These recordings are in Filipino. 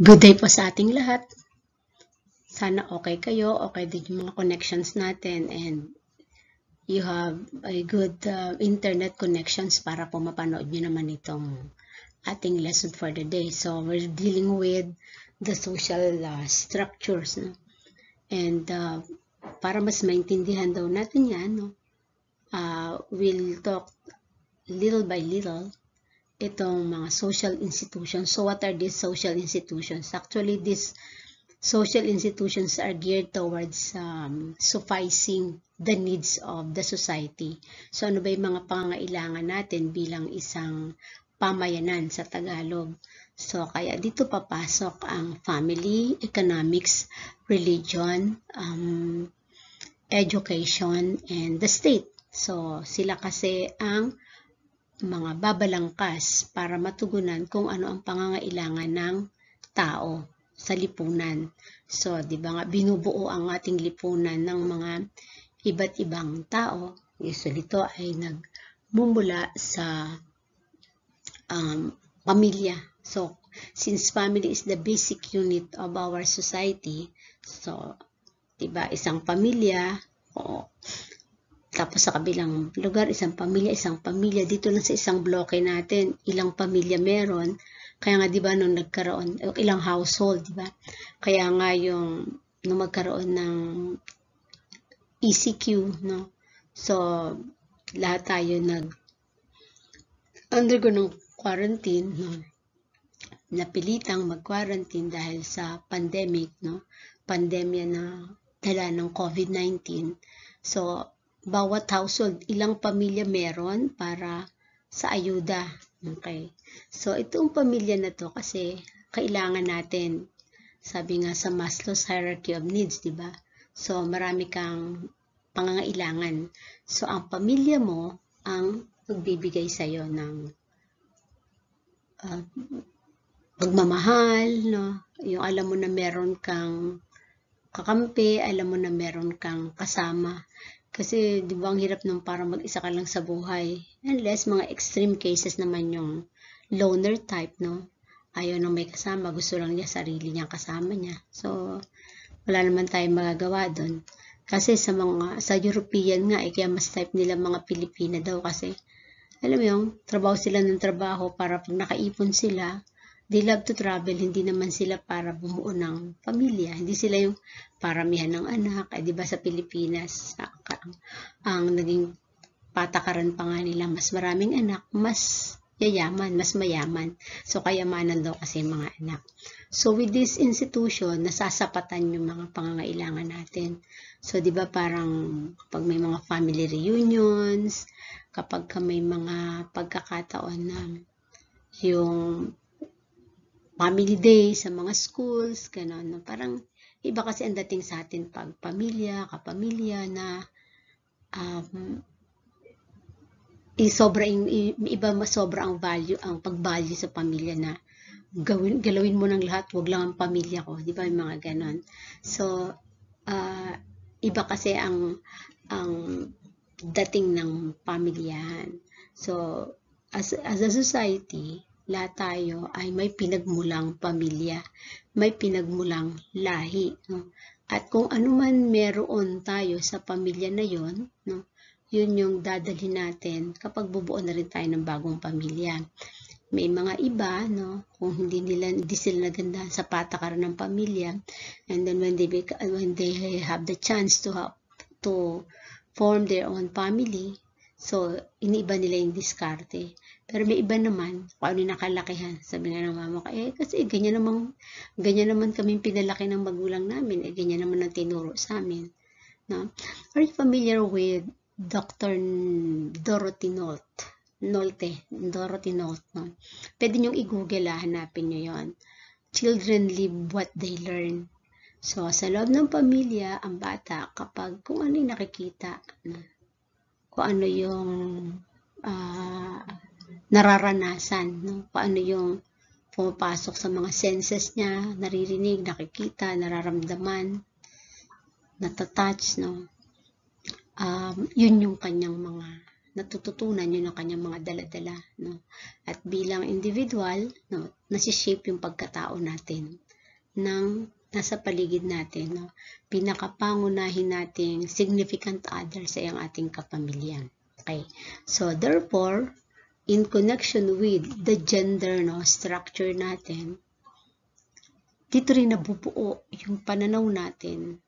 Good day po sa ating lahat. Sana okay kayo, okay din yung mga connections natin and you have a good uh, internet connections para po mapanood nyo naman itong ating lesson for the day. So we're dealing with the social uh, structures. No? And uh, para mas maintindihan daw natin yan, no? uh, we'll talk little by little itong mga social institutions. So what are these social institutions? Actually, these social institutions are geared towards um, sufficing the needs of the society. So ano ba yung mga pangangailangan natin bilang isang pamayanan sa Tagalog? So kaya dito papasok ang family, economics, religion, um, education, and the state. So sila kasi ang mga babalangkas para matugunan kung ano ang pangangailangan ng tao sa lipunan. So, 'di ba nga binubuo ang ating lipunan ng mga iba't ibang tao. So, dito ay nagmumula sa um, pamilya. So, since family is the basic unit of our society, so, 'di ba, isang pamilya, o tapos sa kabilang lugar, isang pamilya, isang pamilya. Dito lang sa isang bloke natin, ilang pamilya meron. Kaya nga, di ba, nung nagkaroon, ilang household, di ba? Kaya nga yung, nung magkaroon ng ECQ, no? So, lahat tayo nag undergo ng quarantine, no? Napilitang mag-quarantine dahil sa pandemic, no? Pandemya na dala ng COVID-19. So, bawat household, ilang pamilya meron para sa ayuda. Okay. So, itong pamilya na to kasi kailangan natin. Sabi nga sa Maslow's hierarchy of needs, di ba? So, marami kang pangangailangan. So, ang pamilya mo ang magbibigay sa'yo ng uh, pagmamahal, no? Yung alam mo na meron kang kakampi, alam mo na meron kang kasama. Kasi, di ba, ang hirap nung para mag-isa ka lang sa buhay. Unless, mga extreme cases naman yung loner type, no? Ayaw nang may kasama. Gusto lang niya sarili niya kasama niya. So, wala naman tayong magagawa doon. Kasi sa mga, sa European nga, eh, kaya mas type nila mga Pilipina daw kasi, alam mo yung, trabaho sila ng trabaho para pag nakaipon sila, they love to travel, hindi naman sila para bumuo ng pamilya. Hindi sila yung paramihan ng anak. Eh, di ba sa Pilipinas, ang, ang naging patakaran pa nga nila, mas maraming anak, mas yayaman, mas mayaman. So, kayamanan daw kasi mga anak. So, with this institution, nasasapatan yung mga pangangailangan natin. So, di ba parang pag may mga family reunions, kapag may mga pagkakataon na yung family day sa mga schools, gano'n. No? Parang iba kasi ang dating sa atin pag pamilya, kapamilya na um, sobra iba sobra ang value ang pag-value sa pamilya na gawin galawin mo ng lahat wag lang ang pamilya ko di ba yung mga ganon so uh, iba kasi ang ang dating ng pamilyahan so as as a society lahat tayo ay may pinagmulang pamilya, may pinagmulang lahi. No? At kung anuman meron tayo sa pamilya na yon, no, yun yung dadalhin natin kapag bubuo na rin tayo ng bagong pamilya. May mga iba, no, kung hindi nila hindi sila naganda sa patakaran ng pamilya, and then when they when they have the chance to have, to form their own family, so iniiba nila yung diskarte. Pero may iba naman, kung ano nakalakihan, sabi nga ng mama ko, eh, kasi ganyan naman, ganyan naman kami pinalaki ng magulang namin, eh, ganyan naman ang tinuro sa amin. No? Are you familiar with Dr. Dorothy Nolt? Nolte, Dorothy Nolt. No? Pwede niyong i-google, ah, hanapin niyo yon. Children live what they learn. So, sa loob ng pamilya, ang bata, kapag kung ano yung nakikita, no? kung ano yung uh, nararanasan, no? paano yung pumapasok sa mga senses niya, naririnig, nakikita, nararamdaman, natatouch, no? Um, yun yung kanyang mga natututunan, yun ang kanyang mga daladala, no? At bilang individual, no, nasi-shape yung pagkatao natin ng nasa paligid natin, no? Pinakapangunahin nating significant other sa yung ating kapamilya. Okay. So, therefore, in connection with the gender no, structure natin, dito rin nabubuo yung pananaw natin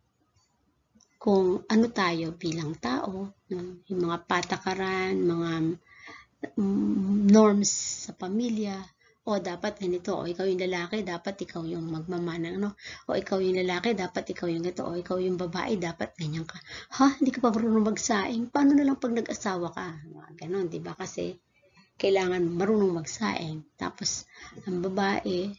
kung ano tayo bilang tao, no? yung mga patakaran, mga mm, norms sa pamilya, o dapat ganito, o ikaw yung lalaki, dapat ikaw yung magmamanang, no? O ikaw yung lalaki, dapat ikaw yung ito, o ikaw yung babae, dapat ganyan ka. Ha? Hindi ka pa marunong magsaing? Paano na lang pag nag-asawa ka? Ganon, di ba? Kasi kailangan marunong magsaing. Tapos, ang babae,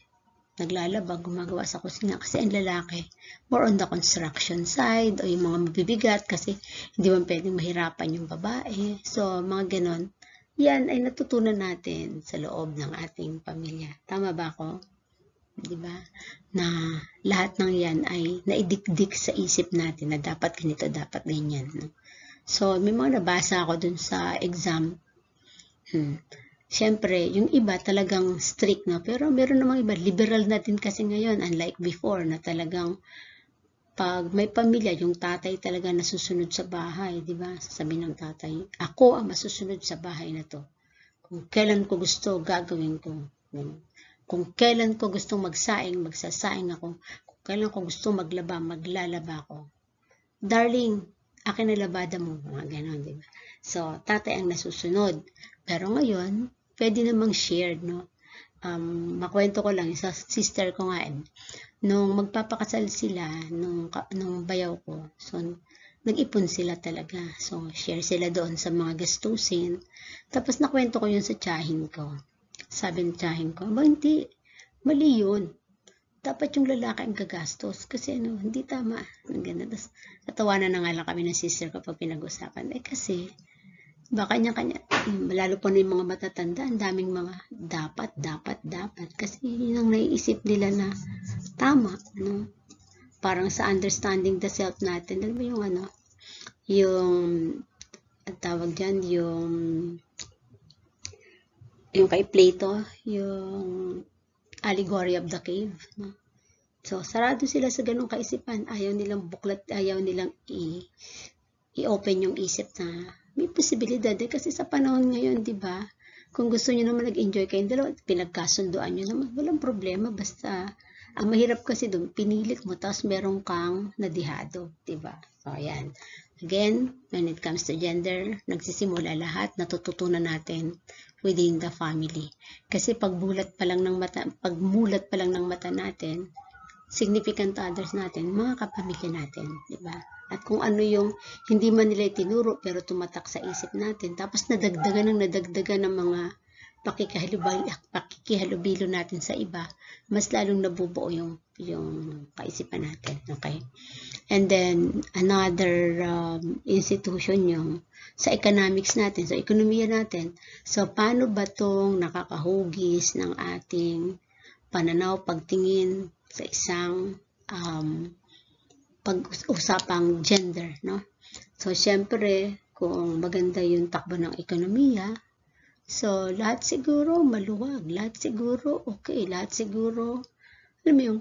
naglalabag, gumagawa sa kusina kasi ang lalaki more on the construction side o yung mga mabibigat kasi hindi man pwedeng mahirapan yung babae. So, mga ganon. Yan ay natutunan natin sa loob ng ating pamilya. Tama ba ako? Di ba? Na lahat ng yan ay naidikdik sa isip natin na dapat ganito, dapat ganyan. No? So, may mga nabasa ako dun sa exam Hmm. Siyempre, yung iba talagang strict na, pero meron namang iba, liberal na din kasi ngayon, unlike before, na talagang pag may pamilya, yung tatay talaga nasusunod sa bahay, di ba? Sabi ng tatay, ako ang masusunod sa bahay na to. Kung kailan ko gusto, gagawin ko. Kung kailan ko gusto magsaing, magsasaing ako. Kung kailan ko gusto maglaba, maglalaba ako. Darling, akin na labada mo. Mga ganon, di ba? So, tatay ang nasusunod. Pero ngayon, pwede namang shared, no? Um, makwento ko lang, sa sister ko nga, eh, nung magpapakasal sila, nung, nung bayaw ko, so, nag-ipon sila talaga. So, share sila doon sa mga gastusin. Tapos, nakwento ko yun sa tsahin ko. Sabi ng tsahin ko, ba hindi, mali yun. Dapat yung lalaki ang gagastos. Kasi ano, hindi tama. Ang ganda. Tapos, natawa na nga lang kami ng sister ko pag pinag-usapan. Eh, kasi, Baka kanya-kanya, mm, lalo pa na yung mga matatanda, ang daming mga dapat, dapat, dapat. Kasi yun ang naiisip nila na tama, no? Parang sa understanding the self natin, alam mo yung ano, yung, tawag dyan, yung, yung kay Plato, yung allegory of the cave, no? So, sarado sila sa ganung kaisipan. Ayaw nilang buklat, ayaw nilang i- i-open yung isip na may posibilidad eh, kasi sa panahon ngayon, di ba, kung gusto niyo naman mag enjoy kayo dalawa, pinagkasundoan niyo naman, walang problema, basta, ang mahirap kasi doon, pinilit mo, tapos merong kang nadihado, di ba? So, ayan. Again, when it comes to gender, nagsisimula lahat, natututunan natin within the family. Kasi pagbulat pa lang ng mata, pagmulat pa lang ng mata natin, significant others natin, mga kapamilya natin, di ba? At kung ano yung hindi man nila itinuro pero tumatak sa isip natin, tapos nadagdagan ng nadagdagan ng mga pakikihalubilo natin sa iba, mas lalong nabubuo yung, yung kaisipan natin. Okay? And then, another um, institution yung sa economics natin, sa ekonomiya natin. So, paano ba itong nakakahugis ng ating pananaw, pagtingin, sa isang um, pag-usapang gender, no? So, syempre, kung maganda yung takbo ng ekonomiya, so, lahat siguro maluwag, lahat siguro okay, lahat siguro, alam mo yung,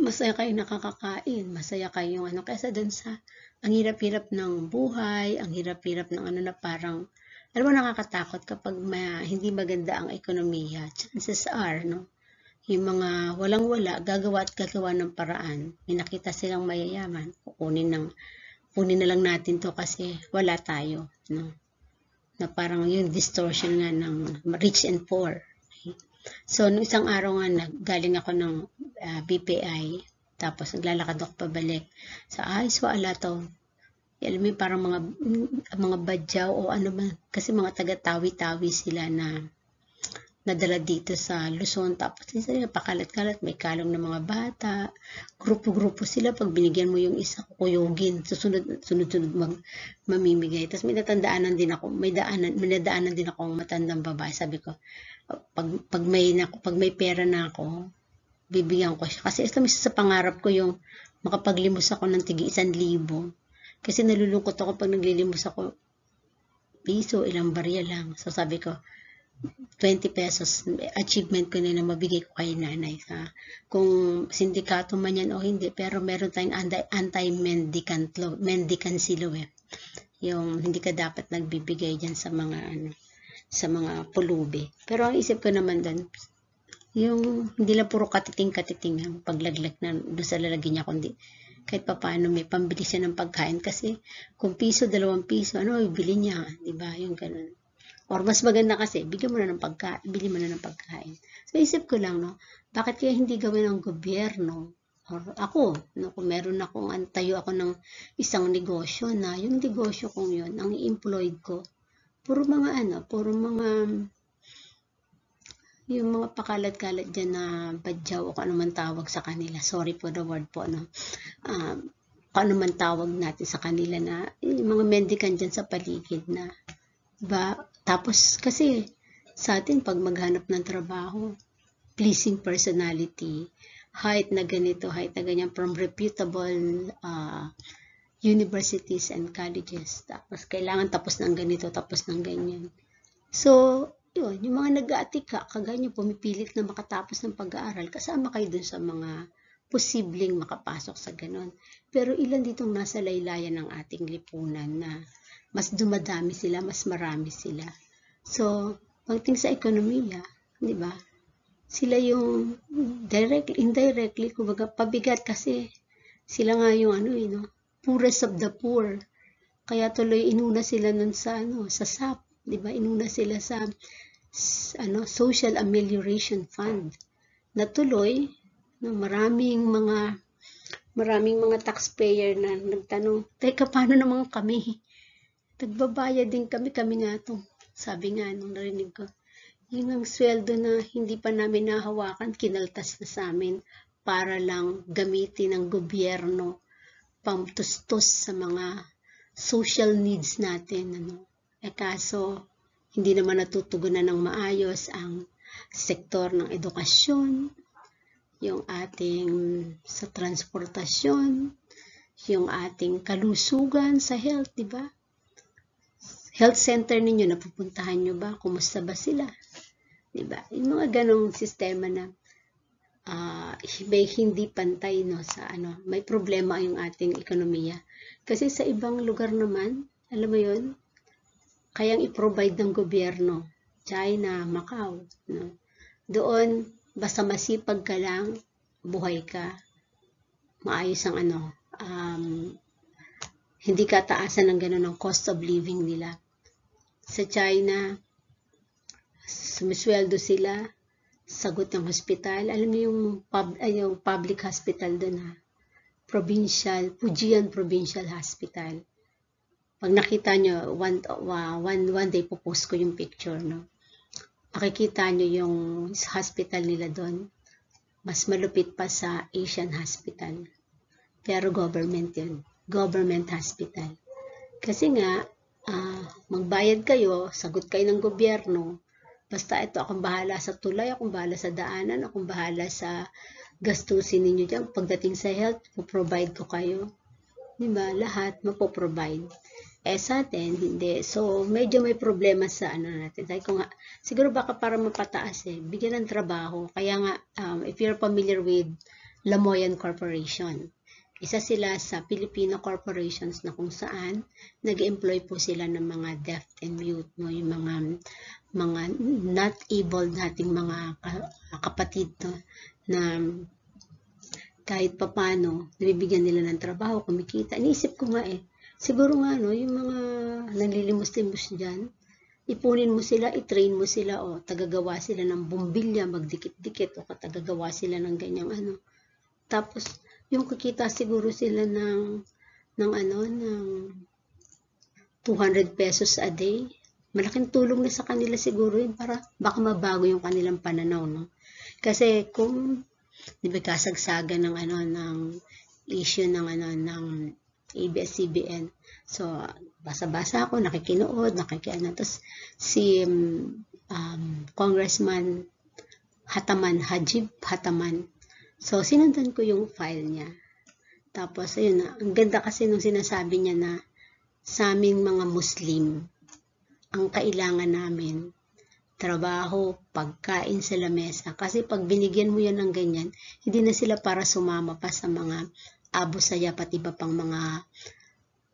masaya kayo nakakakain, masaya kayo yung ano, kaysa dun sa, ang hirap-hirap ng buhay, ang hirap-hirap ng ano na parang, alam mo, nakakatakot kapag ma, hindi maganda ang ekonomiya, chances are, no? yung mga walang-wala gagawa at gagawa ng paraan. May nakita silang mayayaman, kukunin ng kunin na lang natin to kasi wala tayo, no? Na parang yung distortion nga ng rich and poor. So, nung isang araw nga, galing ako ng uh, ah, BPI, tapos naglalakad ako pabalik. Sa so, ay, so ala to. Alam mo, parang mga, mga badyaw o ano ba, kasi mga taga-tawi-tawi sila na nadala dito sa Luzon. Tapos isa nila pakalat-kalat, may kalong ng mga bata. Grupo-grupo sila. Pag binigyan mo yung isa, kukuyugin. Susunod, sunod-sunod mag, mamimigay. Tapos may natandaanan din ako. May daanan, may nadaanan din akong matandang babae. Sabi ko, pag, pag, may, na, pag may pera na ako, bibigyan ko siya. Kasi ito isa sa pangarap ko yung makapaglimos ako ng tigi isang libo. Kasi nalulungkot ako pag naglilimos ako piso, ilang barya lang. So sabi ko, 20 pesos achievement ko na na mabigay ko kay nanay ha. Kung sindikato man yan o hindi, pero meron tayong anti-mendicant law, mendicancy law eh. Yung hindi ka dapat nagbibigay diyan sa mga ano, sa mga pulubi. Pero ang isip ko naman dun, yung hindi lang puro katiting-katiting ang paglaglag na doon sa lalagyan niya, kundi kahit paano may pambili siya ng pagkain kasi kung piso, dalawang piso, ano, ibili niya, di ba? Yung ganun. Or mas maganda kasi, bigyan mo na ng pagkain, bili mo na ng pagkain. So, isip ko lang, no, bakit kaya hindi gawin ng gobyerno or ako, no, kung meron akong antayo ako ng isang negosyo na yung negosyo kong yun, ang employed ko, puro mga ano, puro mga yung mga pakalat-kalat dyan na badyaw o kung ano man tawag sa kanila. Sorry po the word po, no. Um, kung ano man tawag natin sa kanila na yung eh, mga mendikan dyan sa paligid na ba tapos kasi sa atin pag maghanap ng trabaho, pleasing personality, height na ganito, height na ganyan from reputable uh, universities and colleges. Tapos kailangan tapos ng ganito, tapos ng ganyan. So, yun, yung mga nag-aatika, kaganyan pumipilit na makatapos ng pag-aaral, kasama kayo dun sa mga posibleng makapasok sa ganon. Pero ilan ditong nasa laylayan ng ating lipunan na mas dumadami sila, mas marami sila. So, pagting sa ekonomiya, di ba? Sila yung direct, indirectly, kumbaga pabigat kasi sila nga yung ano eh, no? poorest of the poor. Kaya tuloy inuna sila nun sa ano, sa SAP, 'di ba? Inuna sila sa ano, Social Amelioration Fund. Na tuloy, no, maraming mga maraming mga taxpayer na nagtanong, "Teka, paano naman kami?" Nagbabayad din kami, kami nga itong, sabi nga nung narinig ko, yun ang sweldo na hindi pa namin nahawakan, kinaltas na sa amin para lang gamitin ng gobyerno pamtustos sa mga social needs natin. Ano? E kaso, hindi naman natutugunan ng maayos ang sektor ng edukasyon, yung ating sa transportasyon, yung ating kalusugan sa health, di ba? health center ninyo, napupuntahan nyo ba? Kumusta ba sila? Diba? Yung mga ganong sistema na uh, may hindi pantay no, sa ano, may problema yung ating ekonomiya. Kasi sa ibang lugar naman, alam mo yun, kayang i-provide ng gobyerno. China, Macau. No? Doon, basta masipag ka lang, buhay ka, maayos ang ano, um, hindi ka taasan ng ganun ng cost of living nila. Sa China, sumisweldo sila, sagot ng hospital. Alam niyo yung, pub, ay, yung public hospital doon ha. Ah. Provincial, Pujian Provincial Hospital. Pag nakita nyo, one, ah, one, one day pupost ko yung picture, no? Makikita nyo yung hospital nila doon. Mas malupit pa sa Asian hospital. Pero government yun. Government hospital. Kasi nga, uh, magbayad kayo, sagot kayo ng gobyerno, basta ito, akong bahala sa tulay, akong bahala sa daanan, akong bahala sa gastusin ninyo dyan. Pagdating sa health, provide ko kayo. Di ba? Lahat mapoprovide. Eh sa atin, hindi. So, medyo may problema sa ano natin. Dahil kung, siguro baka para mapataas eh, bigyan ng trabaho. Kaya nga, um, if you're familiar with Lamoyan Corporation, isa sila sa Filipino corporations na kung saan nag-employ po sila ng mga deaf and mute, no, yung mga mga not able nating mga kapatid no, na kahit papano nabibigyan nila ng trabaho, kumikita. Iniisip ko nga eh, siguro nga no, yung mga nanlilimos-limos diyan, ipunin mo sila, i-train mo sila o tagagawa sila ng bumbilya, magdikit-dikit o tagagawa sila ng ganyang ano. Tapos yung kikita siguro sila ng ng ano ng 200 pesos a day. Malaking tulong na sa kanila siguro yun para baka mabago yung kanilang pananaw, no? Kasi kung di ba kasagsagan ng ano ng issue ng ano ng ABS-CBN. So, basa-basa ako, nakikinood, nakikiano. Tapos, si um, um, Congressman Hataman, Hajib Hataman, So, sinundan ko yung file niya. Tapos, ayun na. Ang ganda kasi nung sinasabi niya na sa aming mga Muslim, ang kailangan namin, trabaho, pagkain sa lamesa. Kasi pag binigyan mo yan ng ganyan, hindi na sila para sumama pa sa mga abo saya, pati ba pang mga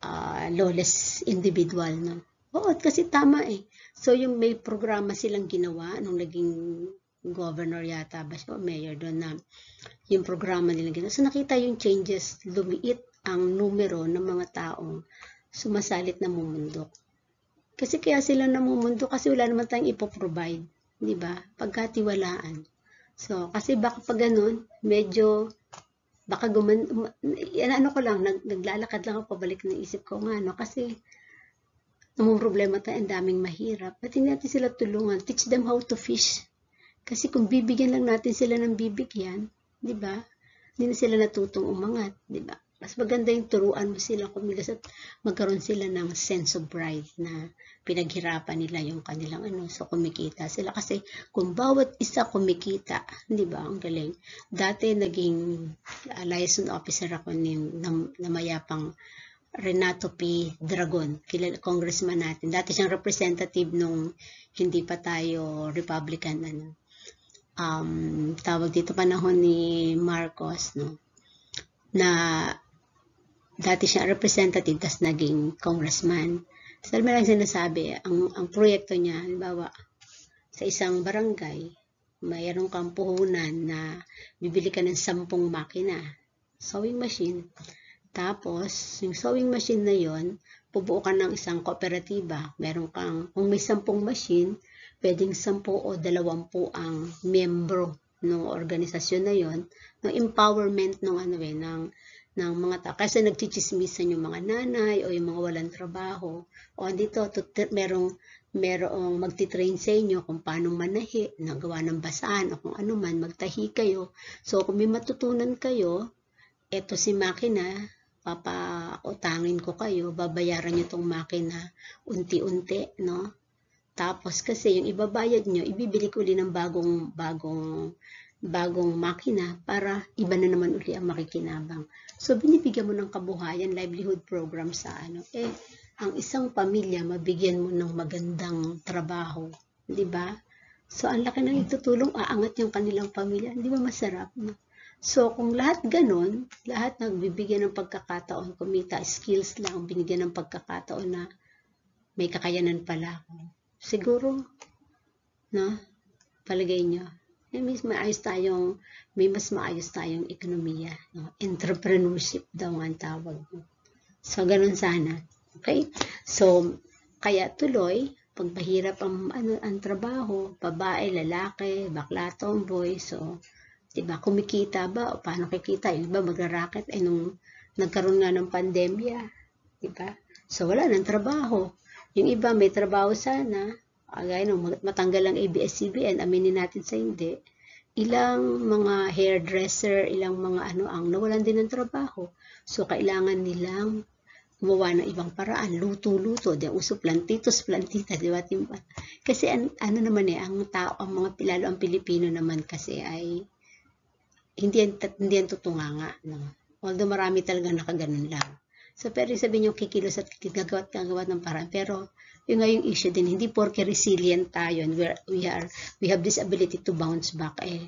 uh, lawless individual. No? Oo, kasi tama eh. So, yung may programa silang ginawa nung naging governor yata, basta mayor doon na yung programa nila gano'n. So nakita yung changes, lumiit ang numero ng mga taong sumasalit na mumundok. Kasi kaya sila namumundok kasi wala naman tayong ipoprovide, di ba? Pagkatiwalaan. So, kasi baka pag ganun, medyo, baka guman, yan um, ano ko lang, nag, naglalakad lang ako pabalik ng isip ko nga, no? Kasi, namang tayo, ang daming mahirap. Ba't hindi natin sila tulungan? Teach them how to fish. Kasi kung bibigyan lang natin sila ng bibigyan, di ba? Hindi na sila natutong umangat, di ba? Mas maganda yung turuan mo sila kumilos at magkaroon sila ng sense of pride na pinaghirapan nila yung kanilang ano, so kumikita sila. Kasi kung bawat isa kumikita, di ba, ang galing. Dati naging uh, liaison officer ako ni, ng, ng mayapang Renato P. Dragon, kilala congressman natin. Dati siyang representative nung hindi pa tayo Republican ano, um, tawag dito panahon ni Marcos, no? Na dati siya representative, tas naging congressman. So, alam lang sinasabi, ang, ang proyekto niya, halimbawa, sa isang barangay, mayroon kang puhunan na bibili ka ng sampung makina, sewing machine. Tapos, yung sewing machine na yon, pubuo ka ng isang kooperatiba. Meron kang, kung may sampung machine, pwedeng 10 o 20 ang miyembro ng organisasyon na yon, ng empowerment ng ano eh, ng, ng mga tao. Kasi nagchichismisan yung mga nanay o yung mga walang trabaho. O dito, to, merong, merong train sa inyo kung paano manahi, nagawa ng basaan o kung ano man, magtahi kayo. So, kung may matutunan kayo, eto si makina, papautangin ko kayo, babayaran nyo tong makina unti-unti, no? Tapos kasi yung ibabayad nyo, ibibili ko uli ng bagong, bagong, bagong makina para iba na naman uli ang makikinabang. So, binibigyan mo ng kabuhayan, livelihood program sa ano. Eh, ang isang pamilya, mabigyan mo ng magandang trabaho. Di ba? So, ang laki ng itutulong, aangat yung kanilang pamilya. Di ba masarap? No? So, kung lahat ganun, lahat nagbibigyan ng pagkakataon, kumita, skills lang, binigyan ng pagkakataon na may kakayanan pala ako siguro, no, palagay nyo, may eh, mas maayos tayong, may mas maayos tayong ekonomiya, no? entrepreneurship daw ang tawag. So, ganun sana. Okay? So, kaya tuloy, pag mahirap ang, ano, ang trabaho, babae, lalaki, bakla, tomboy, so, di ba, kumikita ba, o paano kikita, yung iba magra-racket, eh, nung nagkaroon nga ng pandemya, di ba, so wala ng trabaho, yung iba may trabaho sana, agay ah, no, matanggal ang ABS-CBN, aminin natin sa hindi. Ilang mga hairdresser, ilang mga ano ang nawalan din ng trabaho. So, kailangan nilang gumawa ng ibang paraan, luto-luto, di uso plantitos, plantita, di ba timba? Kasi an, ano naman eh, ang tao, ang mga pilalo, ang Pilipino naman kasi ay hindi yan, hindi yan tutunganga. No? Although marami talaga nakaganon lang. So, pero sabi niyo, kikilos at gagawa at gagawa ng paraan. Pero, yun nga yung issue din. Hindi porke resilient tayo and we're, we are, we have this ability to bounce back eh.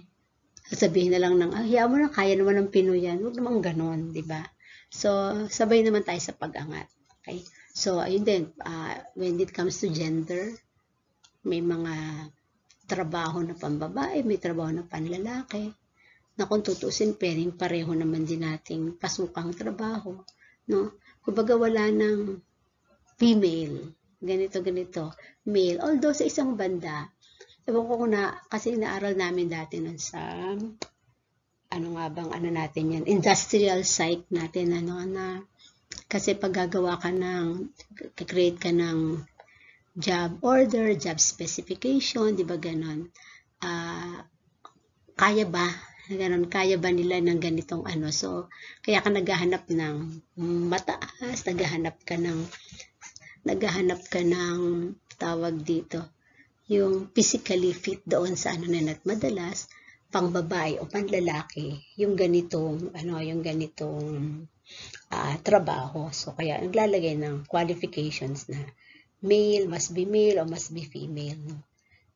Sasabihin na lang ng, ah, hiya mo na, kaya naman ng Pinoy yan. Huwag naman ganon, di ba? So, sabay naman tayo sa pag-angat. Okay? So, ayun din, uh, when it comes to gender, may mga trabaho na pambabae, may trabaho na panlalaki, na kung tutusin, pwedeng pareho naman din nating pasukang trabaho no? Kumbaga wala ng female, ganito, ganito, male. Although sa isang banda, ewan ko na, kasi inaaral namin dati nun sa, ano nga bang, ano natin yan, industrial site natin, ano na, kasi pag gagawa ka ng, create ka ng job order, job specification, di ba ganon, ah, uh, kaya ba Ganun, kaya ba nila ng ganitong ano? So, kaya ka naghahanap ng mataas, naghahanap ka ng naghahanap ka ng tawag dito. Yung physically fit doon sa ano na nagmadalas, pang babae o pang lalaki, yung ganitong, ano, yung ganitong uh, trabaho. So, kaya naglalagay ng qualifications na male must be male o must be female. No?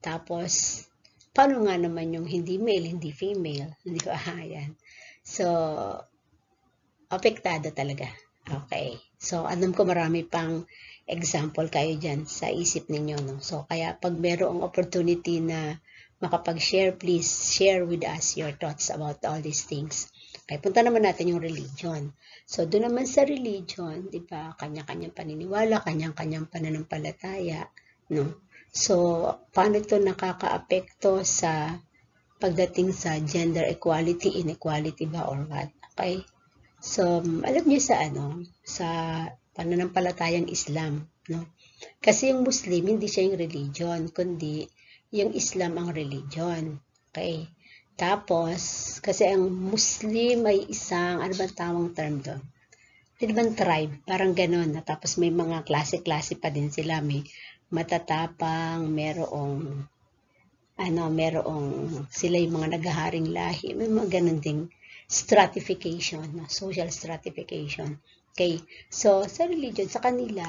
Tapos, paano nga naman yung hindi male, hindi female, di ba? Ayan. Ah, so, apektado talaga. Okay. So, alam ko marami pang example kayo dyan sa isip ninyo. No? So, kaya pag merong opportunity na makapag-share, please share with us your thoughts about all these things. Okay, punta naman natin yung religion. So, doon naman sa religion, di ba, kanya-kanyang paniniwala, kanya-kanyang pananampalataya, no? So, paano ito nakakaapekto sa pagdating sa gender equality, inequality ba or what? Okay? So, alam niyo sa ano, sa pananampalatayang Islam, no? Kasi yung Muslim, hindi siya yung religion, kundi yung Islam ang religion. Okay? Tapos, kasi ang Muslim ay isang, ano bang tawang term doon? Hindi ano bang tribe? Parang ganun. Tapos may mga klase-klase pa din sila. May matatapang, merong ano, merong sila yung mga naghaharing lahi. May mga ganun ding stratification, social stratification. Okay. So, sa religion, sa kanila,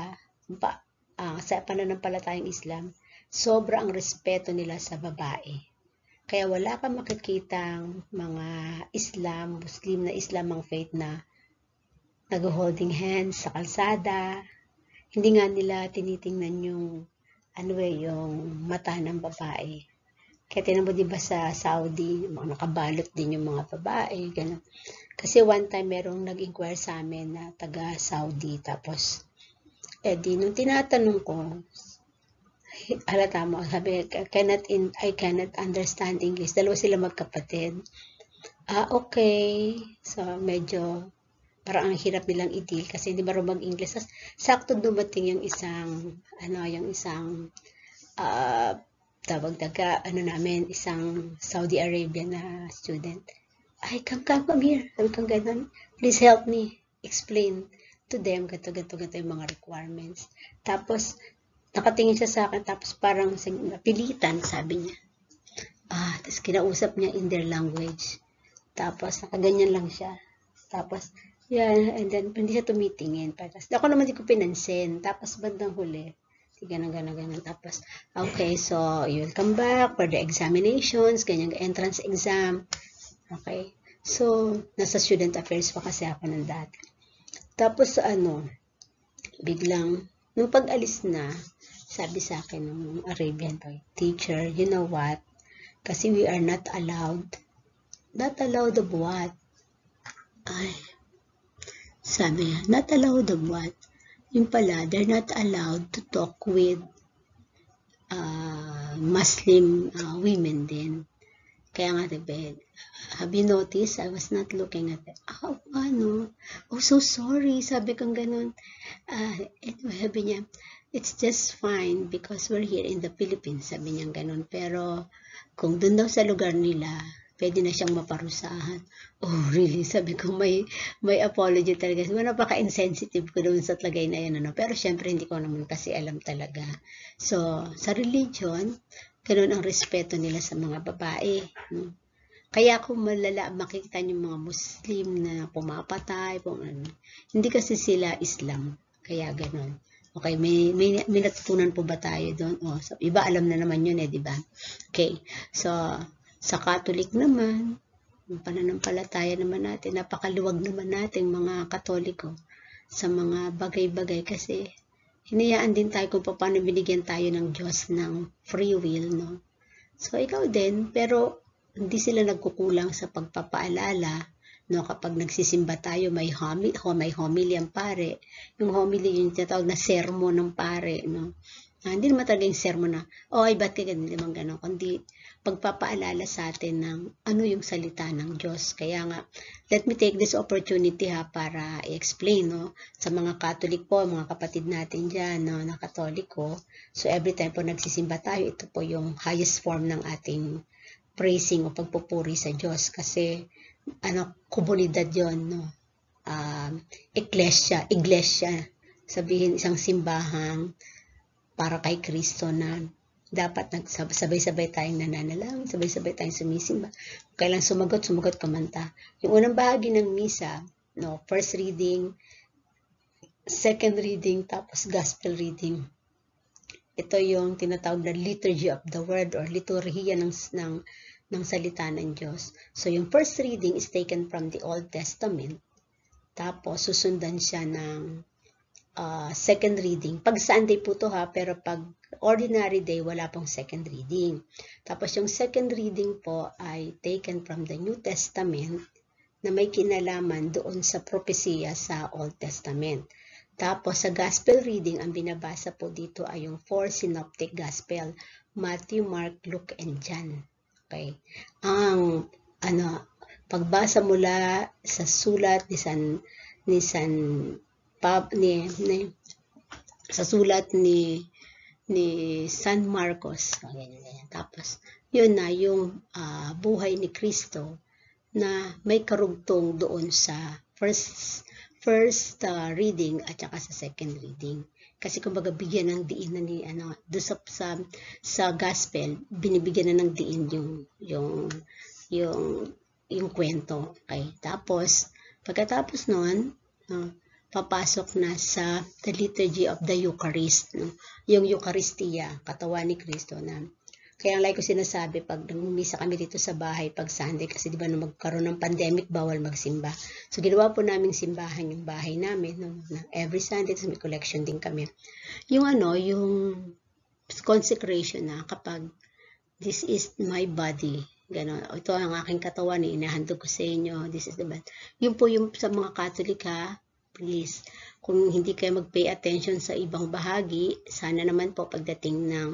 pa, uh, sa pananampalatayang Islam, sobra ang respeto nila sa babae. Kaya wala kang makikitang mga Islam, Muslim na Islam ang faith na nag-holding hands sa kalsada, hindi nga nila tinitingnan yung ano eh, yung mata ng babae. Kaya tinan mo, di ba sa Saudi, mga nakabalot din yung mga babae, gano'n. Kasi one time, merong nag-inquire sa amin na taga Saudi, tapos, eh di, nung tinatanong ko, halata mo, sabi, I cannot, in, I cannot understand English. Dalawa sila magkapatid. Ah, okay. So, medyo para ang hirap nilang itil kasi hindi marunong English. Tapos, sakto dumating yung isang, ano, yung isang, uh, tawag taga, ano namin, isang Saudi Arabian na student. Ay, come, come, come here. Sabi kang ganun. Please help me explain to them, gato, gato, gato yung mga requirements. Tapos, nakatingin siya sa akin, tapos parang napilitan, sabi niya. Ah, tapos kinausap niya in their language. Tapos, nakaganyan lang siya. Tapos, yan, and then hindi siya tumitingin. Tapos, ako naman hindi ko pinansin. Tapos bandang huli, ganun, ganun, ganun. Tapos, okay, so you'll come back for the examinations, ganyan, entrance exam. Okay. So, nasa student affairs pa kasi ako ng dati. Tapos, ano, biglang, nung pag-alis na, sabi sa akin ng Arabian boy, teacher, you know what? Kasi we are not allowed. Not allowed of what? Ay, sabi niya, not allowed of what? Yung pala, they're not allowed to talk with uh, Muslim uh, women din. Kaya nga, diba, have you noticed? I was not looking at them. Oh, ah, ano? Oh, so sorry. Sabi kong ganun. Uh, ah, anyway, sabi niya, it's just fine because we're here in the Philippines. Sabi niya ganun. Pero, kung dun daw sa lugar nila, pwede na siyang maparusahan. Oh, really? Sabi ko, may, may apology talaga. Well, napaka-insensitive ko doon sa tagay na yan. Ano? Pero syempre, hindi ko naman kasi alam talaga. So, sa religion, ganun ang respeto nila sa mga babae. No? Kaya kung malala, makikita niyo mga Muslim na pumapatay, pum, ano, hindi kasi sila Islam. Kaya ganun. Okay, may, may, may natutunan po ba tayo doon? Oh, so, iba alam na naman yun eh, di ba? Okay, so sa Catholic naman, ang pananampalataya naman natin, napakaluwag naman natin mga Katoliko sa mga bagay-bagay kasi hinayaan din tayo kung paano binigyan tayo ng Diyos ng free will, no? So, ikaw din, pero hindi sila nagkukulang sa pagpapaalala, no? Kapag nagsisimba tayo, may homily, may homily ang pare. Yung homily, yung tinatawag na sermon ng pare, no? Ah, hindi naman talaga yung sermon na, oh, ay, ba't kayo ganun naman gano'n, kundi pagpapaalala sa atin ng ano yung salita ng Diyos. Kaya nga, let me take this opportunity ha para i-explain no, sa mga Catholic po, mga kapatid natin dyan no, na Katoliko. So every time po nagsisimba tayo, ito po yung highest form ng ating praising o pagpupuri sa Diyos kasi ano, kubunidad yon no? Um, uh, iglesia, iglesia, sabihin isang simbahang para kay Kristo na dapat nagsabay-sabay tayong nananalangin, sabay-sabay tayong sumisimba. Kailan sumagot, sumagot kamanta. Yung unang bahagi ng misa, no, first reading, second reading, tapos gospel reading. Ito yung tinatawag na liturgy of the word or liturhiya ng, ng, ng salita ng Diyos. So yung first reading is taken from the Old Testament. Tapos susundan siya ng uh, second reading. Pag Sunday po to ha, pero pag ordinary day, wala pong second reading. Tapos yung second reading po ay taken from the New Testament na may kinalaman doon sa propesya sa Old Testament. Tapos sa Gospel reading, ang binabasa po dito ay yung four synoptic Gospel, Matthew, Mark, Luke, and John. Okay. Ang ano, pagbasa mula sa sulat ni San ni San pub ni, ni sa sulat ni ni San Marcos. Ganyan, ganyan. Tapos, yun na yung uh, buhay ni Kristo na may karugtong doon sa first first uh, reading at saka sa second reading. Kasi kung bigyan ng diin na ni ano, do sa, sa sa gospel, binibigyan na ng diin yung yung yung yung kwento. Okay? Tapos pagkatapos noon, uh, ah, papasok na sa the liturgy of the Eucharist. No? Yung Eucharistia, katawan ni Kristo na kaya ang like ko sinasabi, pag nagmumisa kami dito sa bahay, pag Sunday, kasi di ba nung magkaroon ng pandemic, bawal magsimba. So, ginawa po naming simbahan yung bahay namin. No? Every Sunday, tapos may collection din kami. Yung ano, yung consecration na kapag this is my body, Ganon. Ito ang aking katawan, eh. inahandog ko sa inyo. This is the bad. Yun po yung sa mga Catholic ha, please. Kung hindi kayo mag-pay attention sa ibang bahagi, sana naman po pagdating ng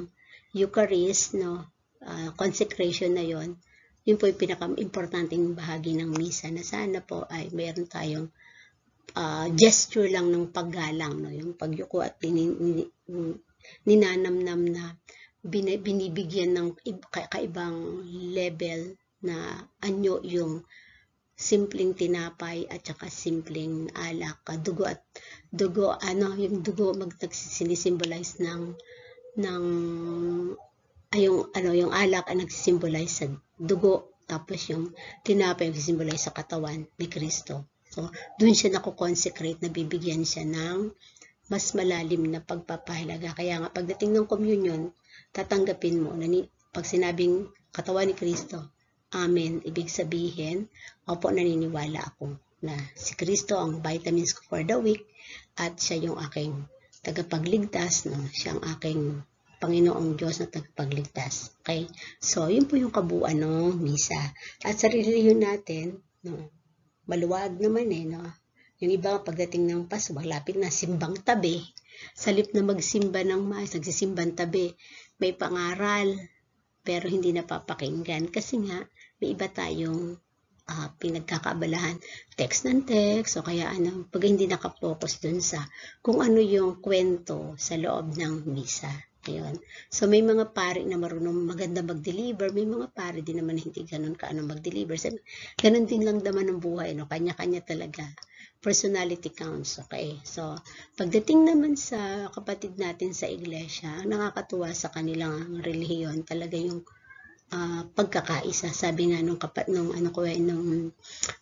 Eucharist, no, uh, consecration na yon, yun po yung pinaka-importanting bahagi ng misa na sana po ay meron tayong uh, gesture lang ng paggalang, no, yung pagyuko at ninanamnam na binibigyan ng kaibang level na anyo yung simpleng tinapay at saka simpleng alak, dugo at dugo ano yung dugo magtagsisimbolize ng ng ayong ano yung alak ang nagsisimbolize sa dugo tapos yung tinapay nagsisimbolize sa katawan ni Kristo. So, doon siya nako-consecrate, nabibigyan siya ng mas malalim na pagpapahalaga. Kaya nga, pagdating ng communion, tatanggapin mo, na ni, pag sinabing katawan ni Kristo, Amen. Ibig sabihin, opo naniniwala ako na si Kristo ang vitamins ko for the week at siya yung aking tagapagligtas, no? siya ang aking Panginoong Diyos na tagapagligtas. Okay? So, yun po yung kabuuan ng no? misa. At sarili yun natin, no? maluwag naman eh, no? Yung iba pagdating ng Pasko, lapit na simbang tabi. Salip na magsimba ng mas, nagsisimbang tabi. May pangaral, pero hindi napapakinggan kasi nga may iba tayong uh, pinagkakaabalahan text ng text o kaya ano pag hindi nakapokus dun sa kung ano yung kwento sa loob ng misa Ayun. So, may mga pare na marunong maganda mag-deliver. May mga pare din naman hindi ganun kaano mag-deliver. So, ganun din lang daman ng buhay. No? Kanya-kanya talaga personality counts, okay? Eh. So, pagdating naman sa kapatid natin sa iglesia, ang nakakatuwa sa kanilang relihiyon talaga yung uh, pagkakaisa. Sabi nga nung kapat nung ano ko eh, nung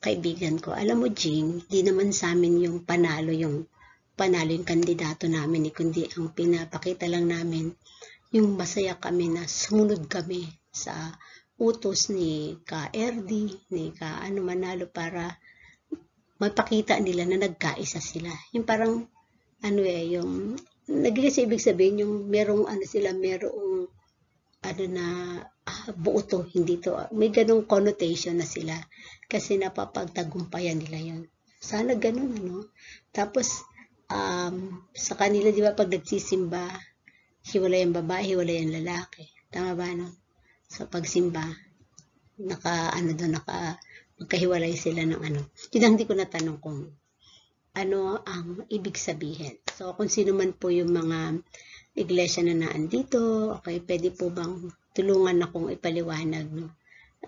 kaibigan ko, alam mo Jing, di naman sa amin yung panalo yung panalo yung kandidato namin, eh, kundi ang pinapakita lang namin yung masaya kami na sumunod kami sa utos ni ka RD, ni ka ano Manalo para mapakita nila na nagkaisa sila. Yung parang, ano eh, yung, nagiging sa ibig sabihin, yung merong, ano sila, merong, ano na, ah, buo to, hindi to. May ganong connotation na sila. Kasi napapagtagumpayan nila yon Sana ganun, ano? Tapos, um, sa kanila, di ba, pag nagsisimba, hiwalay ang babae, hiwalay ang lalaki. Tama ba, no? Sa pagsimba, naka, ano doon, naka, magkahiwalay sila ng ano. Hindi, hindi ko natanong kung ano ang ibig sabihin. So, kung sino man po yung mga iglesia na naan dito, okay, pwede po bang tulungan akong ipaliwanag no,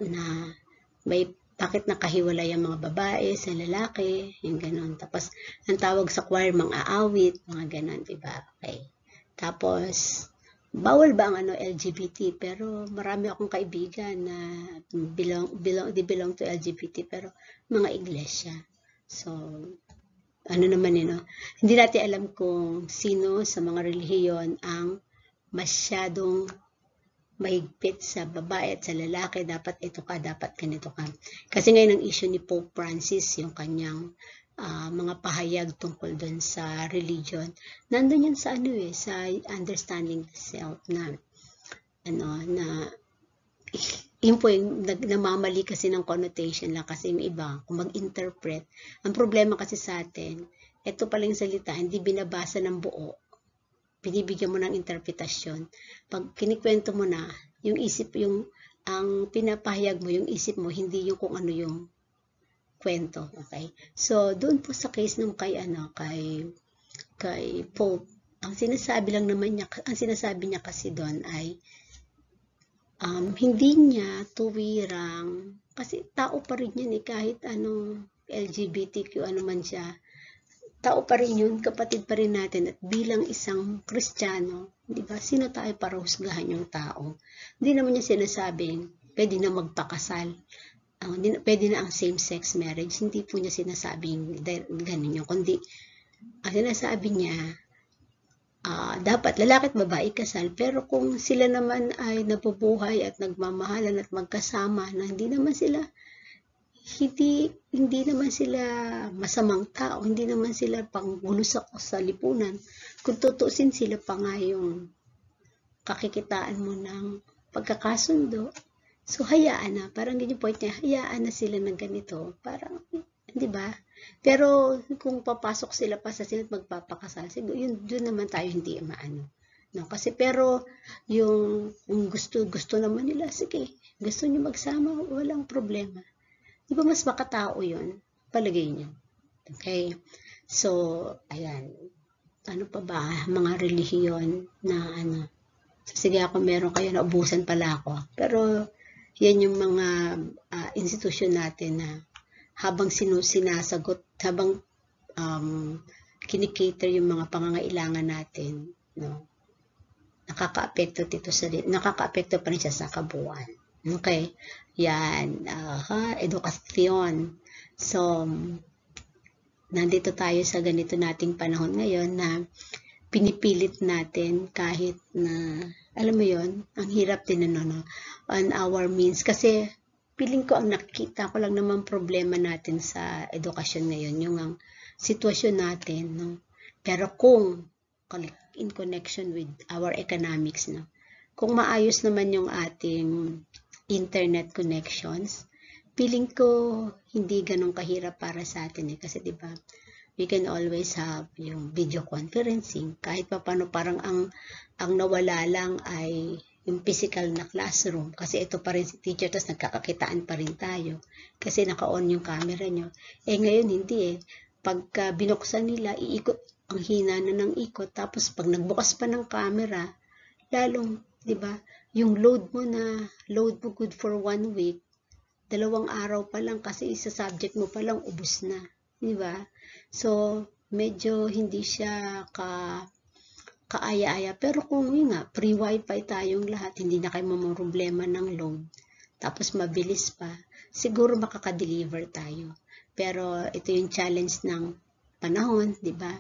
na may bakit nakahiwalay ang mga babae sa lalaki, yung ganun. Tapos, ang tawag sa choir, mga aawit, mga ganun, diba? Okay. Tapos, bawal ba ang ano LGBT pero marami akong kaibigan na belong belong they belong to LGBT pero mga iglesia. So ano naman eh, no? Hindi natin alam kung sino sa mga relihiyon ang masyadong mahigpit sa babae at sa lalaki. Dapat ito ka, dapat ganito ka. Kasi ngayon ang issue ni Pope Francis, yung kanyang uh, mga pahayag tungkol dun sa religion, nandun yan sa ano eh, sa understanding the self na, ano, na, yun po yung nag, namamali kasi ng connotation lang kasi yung iba, kung mag-interpret. Ang problema kasi sa atin, ito pala yung salita, hindi binabasa ng buo. Binibigyan mo ng interpretasyon. Pag kinikwento mo na, yung isip, yung, ang pinapahayag mo, yung isip mo, hindi yung kung ano yung kwento, okay? So, doon po sa case nung kay ano, kay kay Pope, ang sinasabi lang naman niya, ang sinasabi niya kasi doon ay um, hindi niya tuwirang kasi tao pa rin yan eh, kahit ano, LGBTQ ano man siya. Tao pa rin yun, kapatid pa rin natin at bilang isang Kristiyano, di ba? Sino tayo para husgahan yung tao? Hindi naman niya sinasabing pwede na magpakasal hindi ah, din, pwede na ang same-sex marriage. Hindi po niya sinasabing ganun yun, kundi ang sinasabi niya, uh, dapat lalaki at babae kasal, pero kung sila naman ay nabubuhay at nagmamahalan at magkasama, na hindi naman sila hindi hindi naman sila masamang tao, hindi naman sila panggulo sa sa lipunan. Kung tutusin sila pa nga yung kakikitaan mo ng pagkakasundo So, hayaan na. Parang yun yung point niya. Hayaan na sila ng ganito. Parang, di ba? Pero, kung papasok sila pa sa sila at magpapakasal, siguro, yun, doon naman tayo hindi maano. No? Kasi, pero, yung, yung gusto, gusto naman nila, sige, gusto niyo magsama, walang problema. Di ba mas makatao yun? Palagay niyo. Okay? So, ayan. Ano pa ba? Mga relihiyon na ano. So, sige ako, meron kayo, naubusan pala ako. Pero, yan yung mga uh, institusyon natin na habang sinasagot, habang um, kinikater yung mga pangangailangan natin, no? nakakaapekto dito sa nakakaapekto pa rin siya sa kabuuan. Okay? Yan, uh, ha, edukasyon. So, nandito tayo sa ganito nating panahon ngayon na pinipilit natin kahit na alam mo yon ang hirap din ano, no? on our means. Kasi piling ko ang nakikita ko lang naman problema natin sa edukasyon ngayon, yung ang sitwasyon natin. No? Pero kung in connection with our economics, no? kung maayos naman yung ating internet connections, piling ko hindi ganun kahirap para sa atin eh. Kasi 'di ba we can always have yung video conferencing. Kahit pa paano parang ang, ang nawala lang ay yung physical na classroom kasi ito pa rin si teacher tapos nagkakakitaan pa rin tayo kasi naka-on yung camera nyo. Eh ngayon hindi eh. Pagka binuksan nila, iikot ang hina na ng ikot tapos pag nagbukas pa ng camera, lalong, 'di ba? Yung load mo na load mo good for one week, dalawang araw pa lang kasi isa subject mo pa lang ubos na, 'di ba? So, medyo hindi siya ka kaaya-aya. Pero kung yun nga, pre-wifi tayong lahat, hindi na kayo mamroblema ng load. Tapos mabilis pa. Siguro makaka-deliver tayo. Pero ito yung challenge ng panahon, di ba?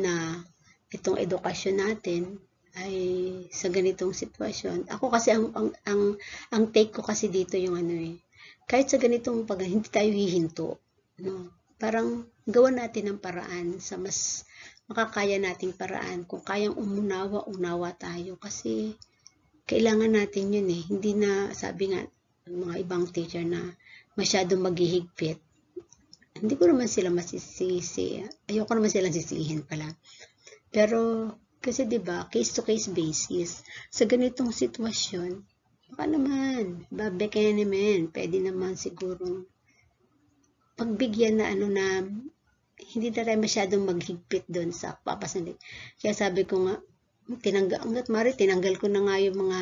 Na itong edukasyon natin ay sa ganitong sitwasyon. Ako kasi ang ang ang, ang take ko kasi dito yung ano eh. Kahit sa ganitong pag hindi tayo hihinto, no? parang gawan natin ng paraan sa mas makakaya nating paraan. Kung kayang umunawa, unawa tayo. Kasi kailangan natin yun eh. Hindi na, sabi nga, mga ibang teacher na masyadong maghihigpit. Hindi ko naman sila masisisi. Ayoko naman sila sisihin pala. Pero, kasi 'di ba case to case basis. Sa ganitong sitwasyon, baka naman, babekenemen, pwede naman siguro pagbigyan na ano na hindi na tayo masyadong maghigpit doon sa papasanin. Kaya sabi ko nga, tinanggal, hanggat mari, tinanggal ko na nga yung mga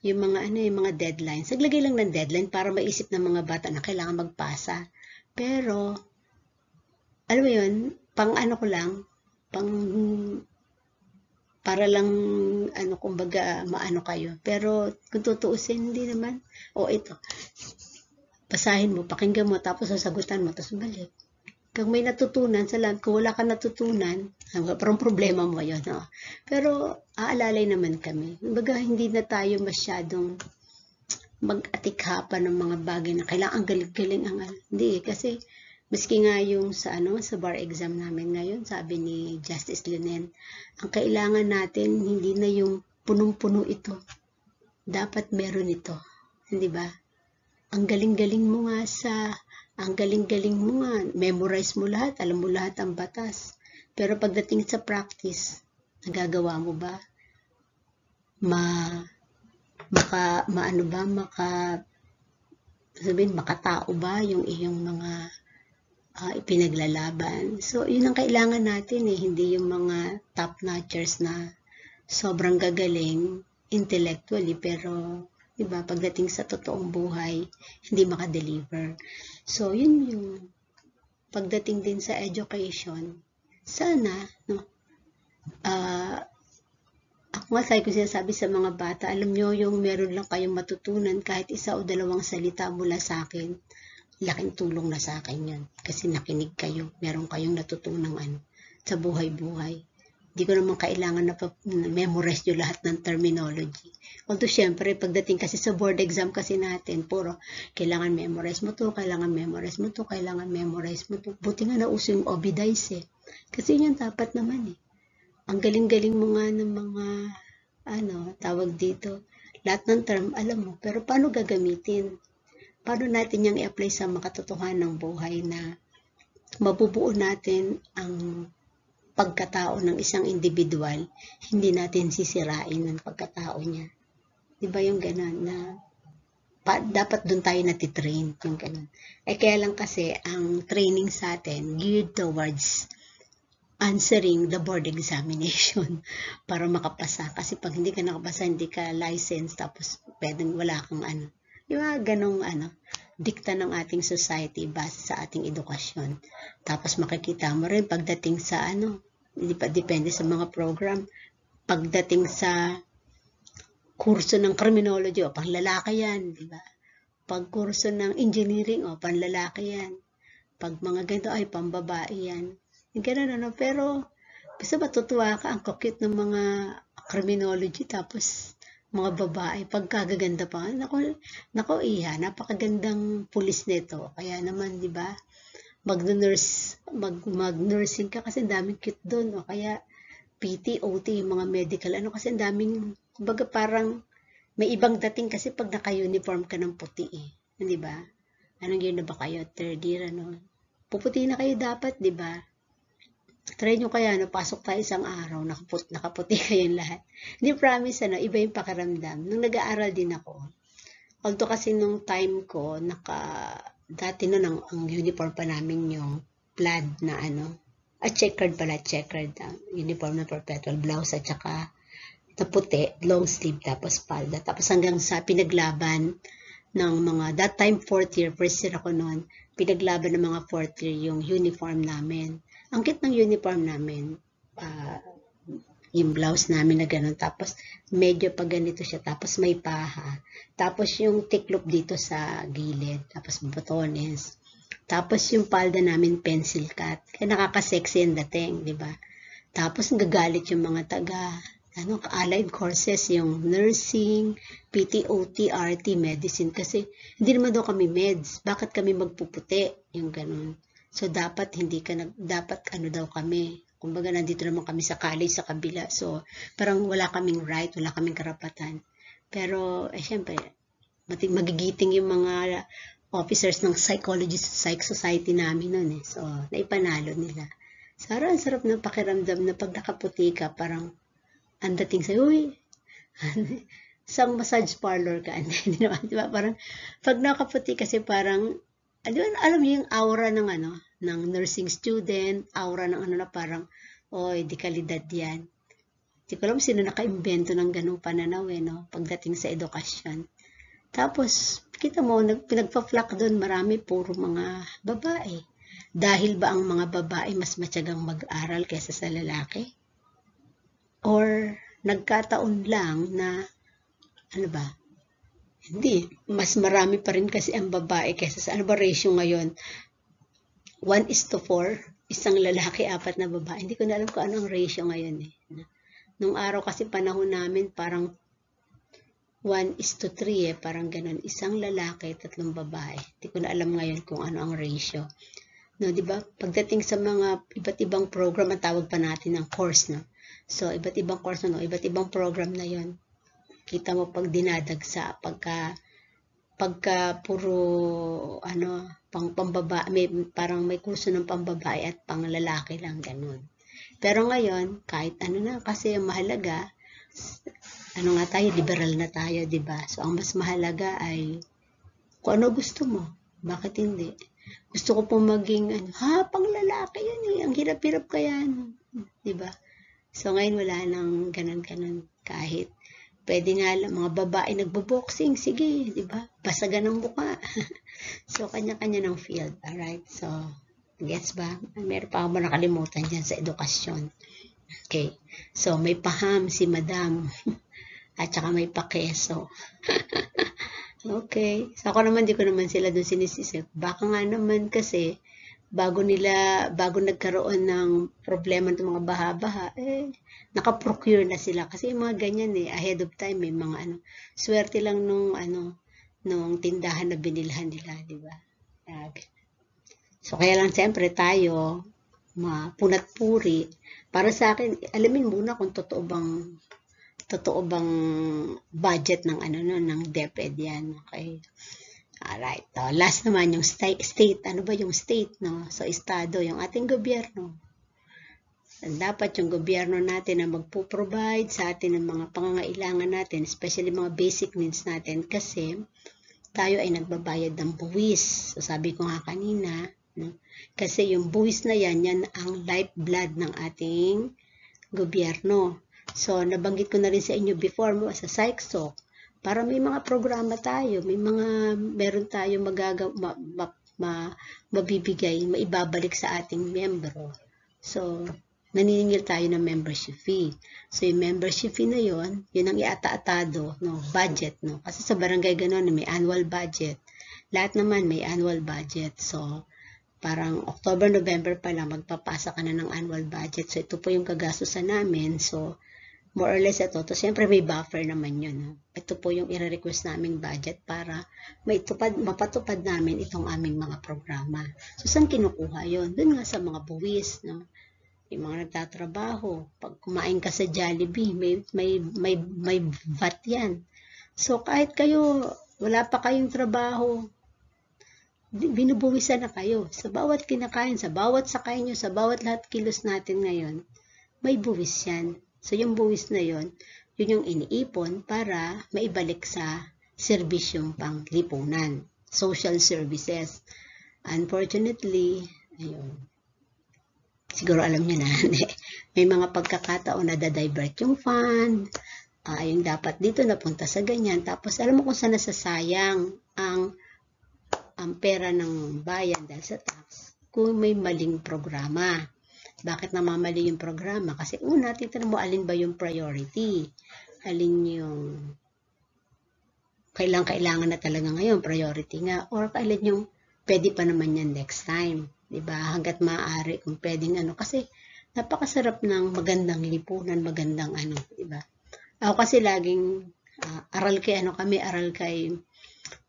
yung mga ano yung mga deadline. Saglagay lang ng deadline para maisip ng mga bata na kailangan magpasa. Pero alam mo yun, pang ano ko lang, pang para lang ano kumbaga maano kayo. Pero kung tutuusin hindi naman. O oh, ito, basahin mo, pakinggan mo, tapos sasagutan mo, tapos balik. Kung may natutunan, salam, kung wala ka natutunan, ah, parang problema mo yun. No? Pero aalalay naman kami. Baga, hindi na tayo masyadong mag-atikapan ng mga bagay na kailangan galing-galing ang alam. Ano. Hindi, kasi Maski nga yung sa ano sa bar exam namin ngayon, sabi ni Justice Lenin, ang kailangan natin hindi na yung punong-puno ito. Dapat meron ito, hindi ba? ang galing-galing mo nga sa, ang galing-galing mo nga, memorize mo lahat, alam mo lahat ang batas. Pero pagdating sa practice, nagagawa mo ba? Ma, maka, maano ba, maka, sabihin, makatao ba yung iyong mga uh, ipinaglalaban. So, yun ang kailangan natin eh, hindi yung mga top-notchers na sobrang gagaling intellectually pero 'di ba? Pagdating sa totoong buhay, hindi maka-deliver. So, yun yung pagdating din sa education, sana no uh, ako nga sabi ko sinasabi sa mga bata, alam nyo yung meron lang kayong matutunan kahit isa o dalawang salita mula sa akin, laking tulong na sa akin yan. Kasi nakinig kayo, meron kayong natutunang ano, sa buhay-buhay. Hindi ko naman kailangan na memorize yung lahat ng terminology. Although, syempre, pagdating kasi sa board exam kasi natin, puro, kailangan memorize mo to, kailangan memorize mo to, kailangan memorize mo to. Buti nga nauso yung obidize eh. Kasi yun dapat naman eh. Ang galing-galing mo nga ng mga, ano, tawag dito, lahat ng term alam mo. Pero paano gagamitin? Paano natin yung i-apply sa makatotohan ng buhay na mabubuo natin ang pagkatao ng isang individual, hindi natin sisirain ang pagkatao niya. Di ba yung ganun na pa, dapat doon tayo natitrain, yung ganun. Eh kaya lang kasi ang training sa atin geared towards answering the board examination para makapasa. Kasi pag hindi ka nakapasa, hindi ka licensed, tapos pwedeng wala kang ano. Di ba, ganong ano, dikta ng ating society base sa ating edukasyon. Tapos makikita mo rin pagdating sa ano, hindi pa depende sa mga program. Pagdating sa kurso ng criminology, o panlalaki yan, di ba? Pag kurso ng engineering, o panlalaki yan. Pag mga ganito, ay pambabae yan. Ganun, ano? Pero, basta matutuwa ka, ang kakit ng mga criminology, tapos mga babae, pagkagaganda pa. Nako, nako iha, napakagandang pulis nito. Kaya naman, di ba? mag-nurse, mag, mag-nursing ka kasi daming cute doon. O kaya PT, OT, yung mga medical. Ano kasi ang daming, kumbaga parang may ibang dating kasi pag naka-uniform ka ng puti eh. Di ba? Anong year na ba kayo? Third year, ano? Puputi na kayo dapat, di ba? Try nyo kaya, ano, pasok tayo isang araw, nakaput, nakaputi kayong lahat. Hindi promise, ano, iba yung pakiramdam. Nung nag-aaral din ako, although kasi nung time ko, naka, dati nun ang, ang uniform pa namin yung plaid na ano, at ah, checkered pala, checkered ang uniform na perpetual blouse at saka na puti, long sleeve, tapos palda. Tapos hanggang sa pinaglaban ng mga, that time fourth year, first year ako noon, pinaglaban ng mga fourth year yung uniform namin. Ang kit ng uniform namin, uh, yung blouse namin na ganun. Tapos, medyo pa ganito siya. Tapos, may paha. Tapos, yung tiklop dito sa gilid. Tapos, botones. Tapos, yung palda namin, pencil cut. Kaya nakaka-sexy yung dating, di ba? Tapos, nagagalit yung mga taga, ano, allied courses, yung nursing, PTO, TRT, medicine. Kasi, hindi naman daw kami meds. Bakit kami magpuputi? Yung ganun. So, dapat hindi ka nag, dapat ano daw kami, Kumbaga, nandito naman kami sa college, sa kabila. So, parang wala kaming right, wala kaming karapatan. Pero, eh, syempre, magigiting yung mga officers ng psychologist psych society namin noon eh. So, naipanalo nila. Sara, ang sarap ng pakiramdam na pag nakaputi ka, parang ang dating sa'yo, uy, sa massage parlor ka. Hindi naman, di ba? Parang, pag nakaputi kasi parang alam, alam niyo yung aura ng ano, ng nursing student, aura ng ano na parang, oy, di kalidad yan. Di ko alam sino nakaimbento ng ganung pananaw eh, no? Pagdating sa edukasyon. Tapos, kita mo, nag, pinagpa-flock doon, marami puro mga babae. Dahil ba ang mga babae mas matyagang mag-aral kaysa sa lalaki? Or nagkataon lang na, ano ba, hindi. Mas marami pa rin kasi ang babae kaysa sa ano ba ratio ngayon? 1 is to 4. Isang lalaki, apat na babae. Hindi ko na alam kung ano ang ratio ngayon eh. Nung araw kasi panahon namin parang 1 is to 3 eh, parang ganun. Isang lalaki, tatlong babae. Hindi ko na alam ngayon kung ano ang ratio. No, 'di ba? Pagdating sa mga iba't ibang program ang tawag pa natin ng course, no. So, iba't ibang course no, iba't ibang program na 'yon kita mo pag dinadagsa, pagka, pagka puro, ano, pang pambaba, may, parang may kurso ng pambabae at panglalaki lang, ganun. Pero ngayon, kahit ano na, kasi ang mahalaga, ano nga tayo, liberal na tayo, di ba? So, ang mas mahalaga ay kung ano gusto mo. Bakit hindi? Gusto ko pong maging, ano, ha, panglalaki yun eh. Ang hirap-hirap kaya, di ba? So, ngayon wala nang ganun-ganun kahit Pwede nga lang, mga babae nagbo-boxing, sige, di ba? Pasagan ng buka. so, kanya-kanya ng field, alright? So, gets ba? Meron pa ako nakalimutan dyan sa edukasyon. Okay. So, may paham si madam. At saka may pakeso. okay. So, ako naman, di ko naman sila doon sinisisip. Baka nga naman kasi, bago nila, bago nagkaroon ng problema ng mga baha-baha, eh, naka-procure na sila. Kasi yung mga ganyan eh, ahead of time, may eh, mga ano, swerte lang nung, ano, nung tindahan na binilhan nila, di ba? So, kaya lang siyempre tayo, mapunat-puri, para sa akin, alamin muna kung totoo bang totoo bang budget ng ano no ng DepEd yan okay Alright. So, last naman yung st state. Ano ba yung state? No? So, estado, yung ating gobyerno. And dapat yung gobyerno natin ang magpo-provide sa atin ng mga pangangailangan natin, especially mga basic needs natin kasi tayo ay nagbabayad ng buwis. So, sabi ko nga kanina, no? kasi yung buwis na yan, yan ang lifeblood ng ating gobyerno. So, nabanggit ko na rin sa inyo before mo sa psych talk para may mga programa tayo, may mga meron tayong magaga ma, ma, ma, mabibigay, maibabalik sa ating membro. So, naniningil tayo ng membership fee. So, yung membership fee na yon yun ang iata-atado, no, budget, no. Kasi sa barangay ganun, may annual budget. Lahat naman may annual budget. So, parang October, November pa lang, magpapasa ka na ng annual budget. So, ito po yung kagastusan namin. So, more or less ito. To siyempre may buffer naman 'yon. Ha? Ito po yung i-request naming budget para maitupad, mapatupad namin itong aming mga programa. So, saan kinukuha 'yon? Doon nga sa mga buwis. No? Yung mga nagtatrabaho. Pag kumain ka sa Jollibee, may, may, may, may VAT yan. So, kahit kayo, wala pa kayong trabaho, binubuwisan na kayo. Sa bawat kinakain, sa bawat sakay nyo, sa bawat lahat kilos natin ngayon, may buwis yan. So, yung buwis na yon yun yung iniipon para maibalik sa serbisyong panglipunan, social services. Unfortunately, ayun, siguro alam niyo na, may mga pagkakataon na dadivert yung fund, uh, ah, yung dapat dito napunta sa ganyan, tapos alam mo kung saan nasasayang ang, ang pera ng bayan dahil sa tax kung may maling programa. Bakit namamali yung programa? Kasi una, titignan mo alin ba yung priority. Alin yung kailang kailangan na talaga ngayon, priority nga. Or alin yung pwede pa naman yan next time. ba diba? Hanggat maaari kung pwedeng ano. Kasi napakasarap ng magandang lipunan, magandang ano. ba diba? Ako kasi laging uh, aral kay ano kami, aral kay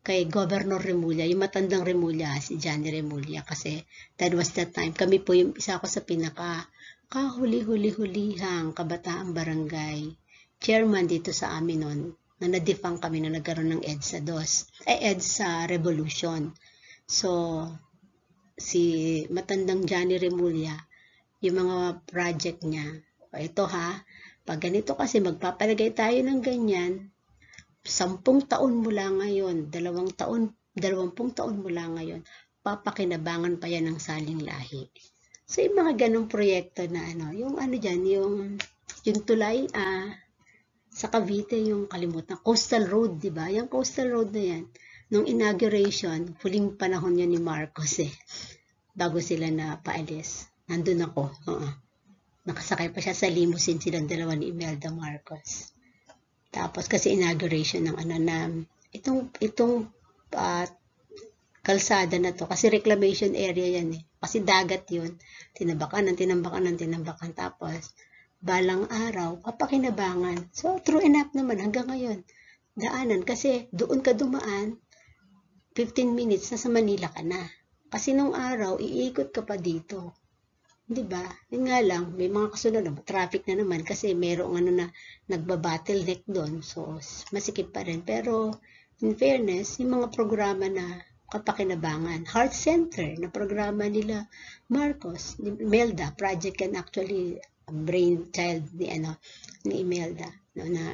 kay Governor Remulla, yung matandang Remulla, si Johnny Remulla, kasi that was the time. Kami po yung isa ko sa pinaka kahuli-huli-hulihang kabataan barangay chairman dito sa amin noon na nadefang kami na nagkaroon ng EDSA DOS, eh EDSA Revolution. So, si matandang Johnny Remulla, yung mga project niya, ito ha, pag ganito kasi magpapalagay tayo ng ganyan, sampung taon mula ngayon, dalawang taon, dalawampung taon mula ngayon, papakinabangan pa yan ng saling lahi. So, yung mga ganong proyekto na ano, yung ano dyan, yung, yung tulay, ah, sa Cavite, yung kalimutan, Coastal Road, di ba? Yung Coastal Road na yan, nung inauguration, huling panahon yun ni Marcos eh, bago sila na paalis. Nandun ako, oo. Uh -uh. Nakasakay pa siya sa limousine silang dalawa ni Imelda Marcos. Tapos kasi inauguration ng ano na itong itong uh, kalsada na to kasi reclamation area yan eh. Kasi dagat 'yun. Tinabakan ng tinambakan ng tinambakan tapos balang araw papakinabangan. So true enough naman hanggang ngayon. Daanan kasi doon ka dumaan 15 minutes na sa Manila ka na. Kasi nung araw iikot ka pa dito. 'Di ba? Yun nga lang, may mga kasunod ng traffic na naman kasi merong ano na nagba-bottleneck doon. So, masikip pa rin. Pero, in fairness, yung mga programa na kapakinabangan. Heart Center na programa nila Marcos, ni Melda, project and actually brain child ni ano ni Imelda no, na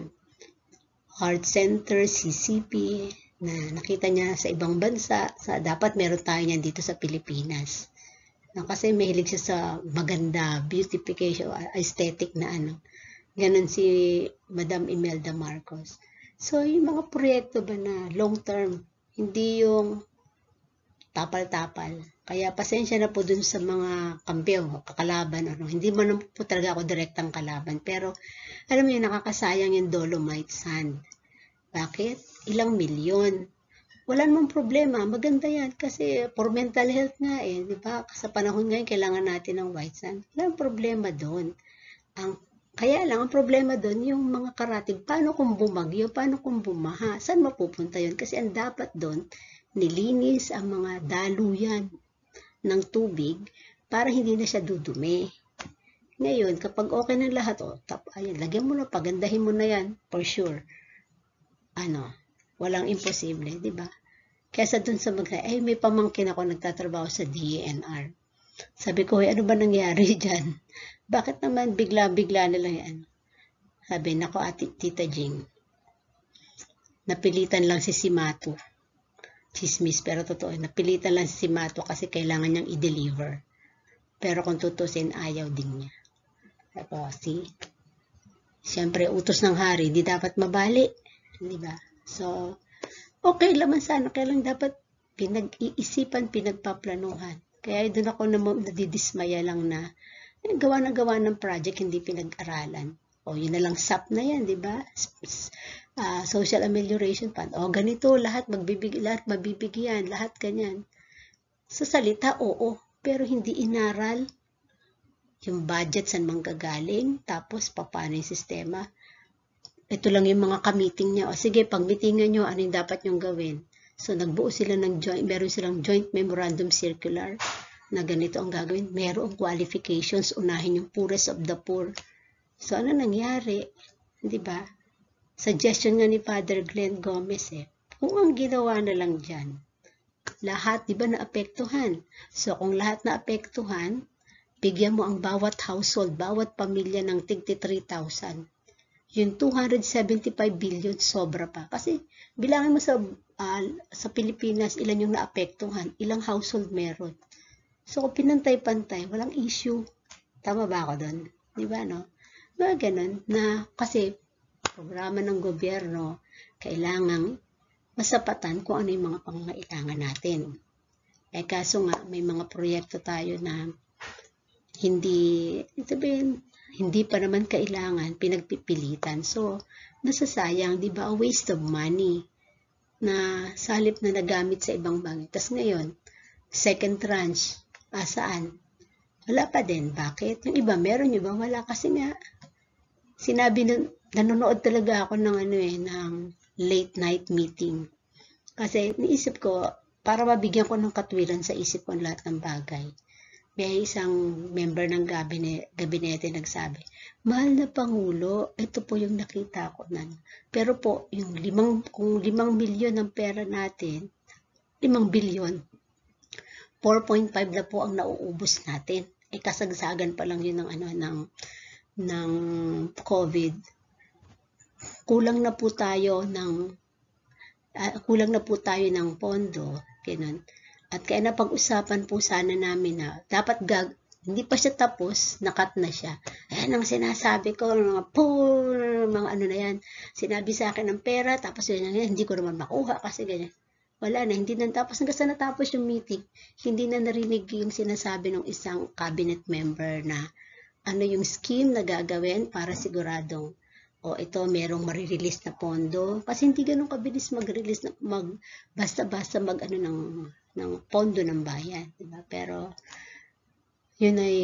Heart Center, CCP na nakita niya sa ibang bansa, sa dapat meron tayo niyan dito sa Pilipinas. No, kasi mahilig siya sa maganda, beautification, aesthetic na ano. Ganon si Madam Imelda Marcos. So, yung mga proyekto ba na long term, hindi yung tapal-tapal. Kaya pasensya na po dun sa mga kampiyo, kakalaban, ano. hindi man po talaga ako direktang kalaban. Pero alam mo yun, nakakasayang yung dolomite sand. Bakit? Ilang milyon wala namang problema. Maganda yan kasi for mental health nga eh, di ba? Sa panahon ngayon, kailangan natin ng white sand. Wala problema doon. Ang, kaya lang, ang problema doon, yung mga karatig, paano kung bumagyo, paano kung bumaha, saan mapupunta yon Kasi ang dapat doon, nilinis ang mga daluyan ng tubig para hindi na siya dudumi. Ngayon, kapag okay na lahat, oh, tap, ayan, lagyan mo na, pagandahin mo na yan, for sure. Ano, Walang imposible, di ba? Kesa dun sa magsa, eh, may pamangkin ako nagtatrabaho sa DENR. Sabi ko, hey, ano ba nangyari dyan? Bakit naman bigla-bigla na lang yan? Sabi, nako ati, Tita Jing, napilitan lang si Simato. Chismis, pero totoo, napilitan lang si Simato kasi kailangan niyang i-deliver. Pero kung tutusin, ayaw din niya. Tapos, oh, see? Siyempre, utos ng hari, di dapat mabali. Di ba? So, okay laman sana, kaya lang dapat pinag-iisipan, pinagpaplanuhan. Kaya doon ako na nadidismaya lang na eh, gawa na gawa ng project, hindi pinag-aralan. O, yun na lang SAP na yan, di ba? Uh, social Amelioration Fund. O, ganito, lahat, magbibig, lahat mabibigyan, lahat ganyan. Sa salita, oo, pero hindi inaral yung budget saan manggagaling, tapos paano yung sistema ito lang yung mga kamiting niya. O sige, pag meetingan nyo, ano yung dapat nyong gawin? So, nagbuo sila ng joint, meron silang joint memorandum circular na ganito ang gagawin. Merong qualifications, unahin yung poorest of the poor. So, ano nangyari? Di ba? Suggestion nga ni Father Glenn Gomez eh. Kung ang ginawa na lang dyan, lahat, di ba, naapektuhan. So, kung lahat naapektuhan, bigyan mo ang bawat household, bawat pamilya ng tigti 3,000 yung 275 billion sobra pa. Kasi bilangin mo sa, uh, sa Pilipinas, ilan yung naapektuhan, ilang household meron. So, kung pinantay-pantay, walang issue. Tama ba ako doon? Di ba, no? Mga ganun na kasi programa ng gobyerno, kailangang masapatan kung ano yung mga pangangailangan natin. Eh kaso nga, may mga proyekto tayo na hindi, sabihin, hindi pa naman kailangan pinagpipilitan. So, nasasayang, di ba? A waste of money na salip na nagamit sa ibang bagay. Tapos ngayon, second tranche, ah, Wala pa din. Bakit? Yung iba, meron yung iba, wala. Kasi nga, sinabi na, nanonood talaga ako ng ano eh, ng late night meeting. Kasi niisip ko, para mabigyan ko ng katwiran sa isip ko lahat ng bagay may isang member ng gabine, gabinete nagsabi, Mahal na Pangulo, ito po yung nakita ko. Na. Pero po, yung limang, kung limang milyon ng pera natin, limang bilyon, 4.5 na po ang nauubos natin. Eh, kasagsagan pa lang yun ng, ano, ng, ng COVID. Kulang na po tayo ng, uh, kulang na po tayo ng pondo. Ganun. At kaya na pag-usapan po sana namin na dapat gag hindi pa siya tapos, nakat na siya. Ayan ang sinasabi ko, mga pool, mga ano na yan. Sinabi sa akin ng pera, tapos yun, yun, hindi ko naman makuha kasi ganyan. Wala na, hindi na tapos. Hanggang sa natapos yung meeting, hindi na narinig yung sinasabi ng isang cabinet member na ano yung scheme na gagawin para siguradong o ito merong marirelease na pondo kasi hindi ganun kabilis mag-release mag basta-basta mag ano ng ng pondo ng bayan. Diba? Pero yun ay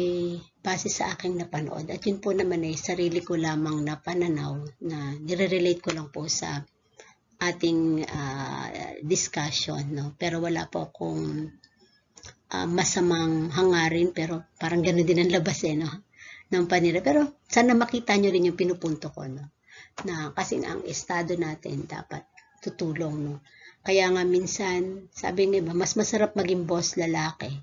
base sa aking napanood at yun po naman ay sarili ko lamang na pananaw na nire-relate ko lang po sa ating uh, discussion. No? Pero wala po akong uh, masamang hangarin pero parang ganoon din ang labas eh, no? ng panira. Pero sana makita nyo rin yung pinupunto ko, no? Na kasi ang estado natin dapat tutulong, no? Kaya nga minsan, sabi nga ba, mas masarap maging boss lalaki.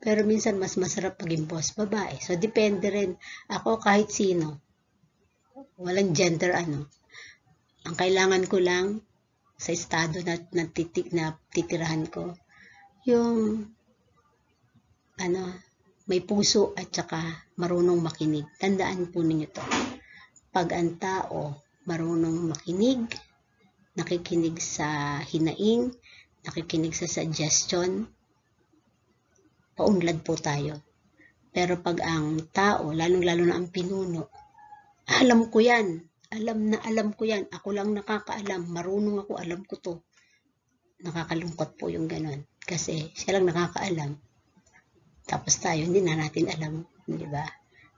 Pero minsan, mas masarap maging boss babae. So, depende rin. Ako, kahit sino. Walang gender ano. Ang kailangan ko lang sa estado na, na, titik, na titirahan ko, yung ano, may puso at saka marunong makinig. Tandaan po ninyo to. Pag ang tao marunong makinig, nakikinig sa hinaing, nakikinig sa suggestion, paunlad po tayo. Pero pag ang tao, lalong-lalo na ang pinuno, alam ko yan, alam na alam ko yan, ako lang nakakaalam, marunong ako, alam ko to. Nakakalungkot po yung ganon. Kasi siya lang nakakaalam. Tapos tayo, hindi na natin alam, di ba?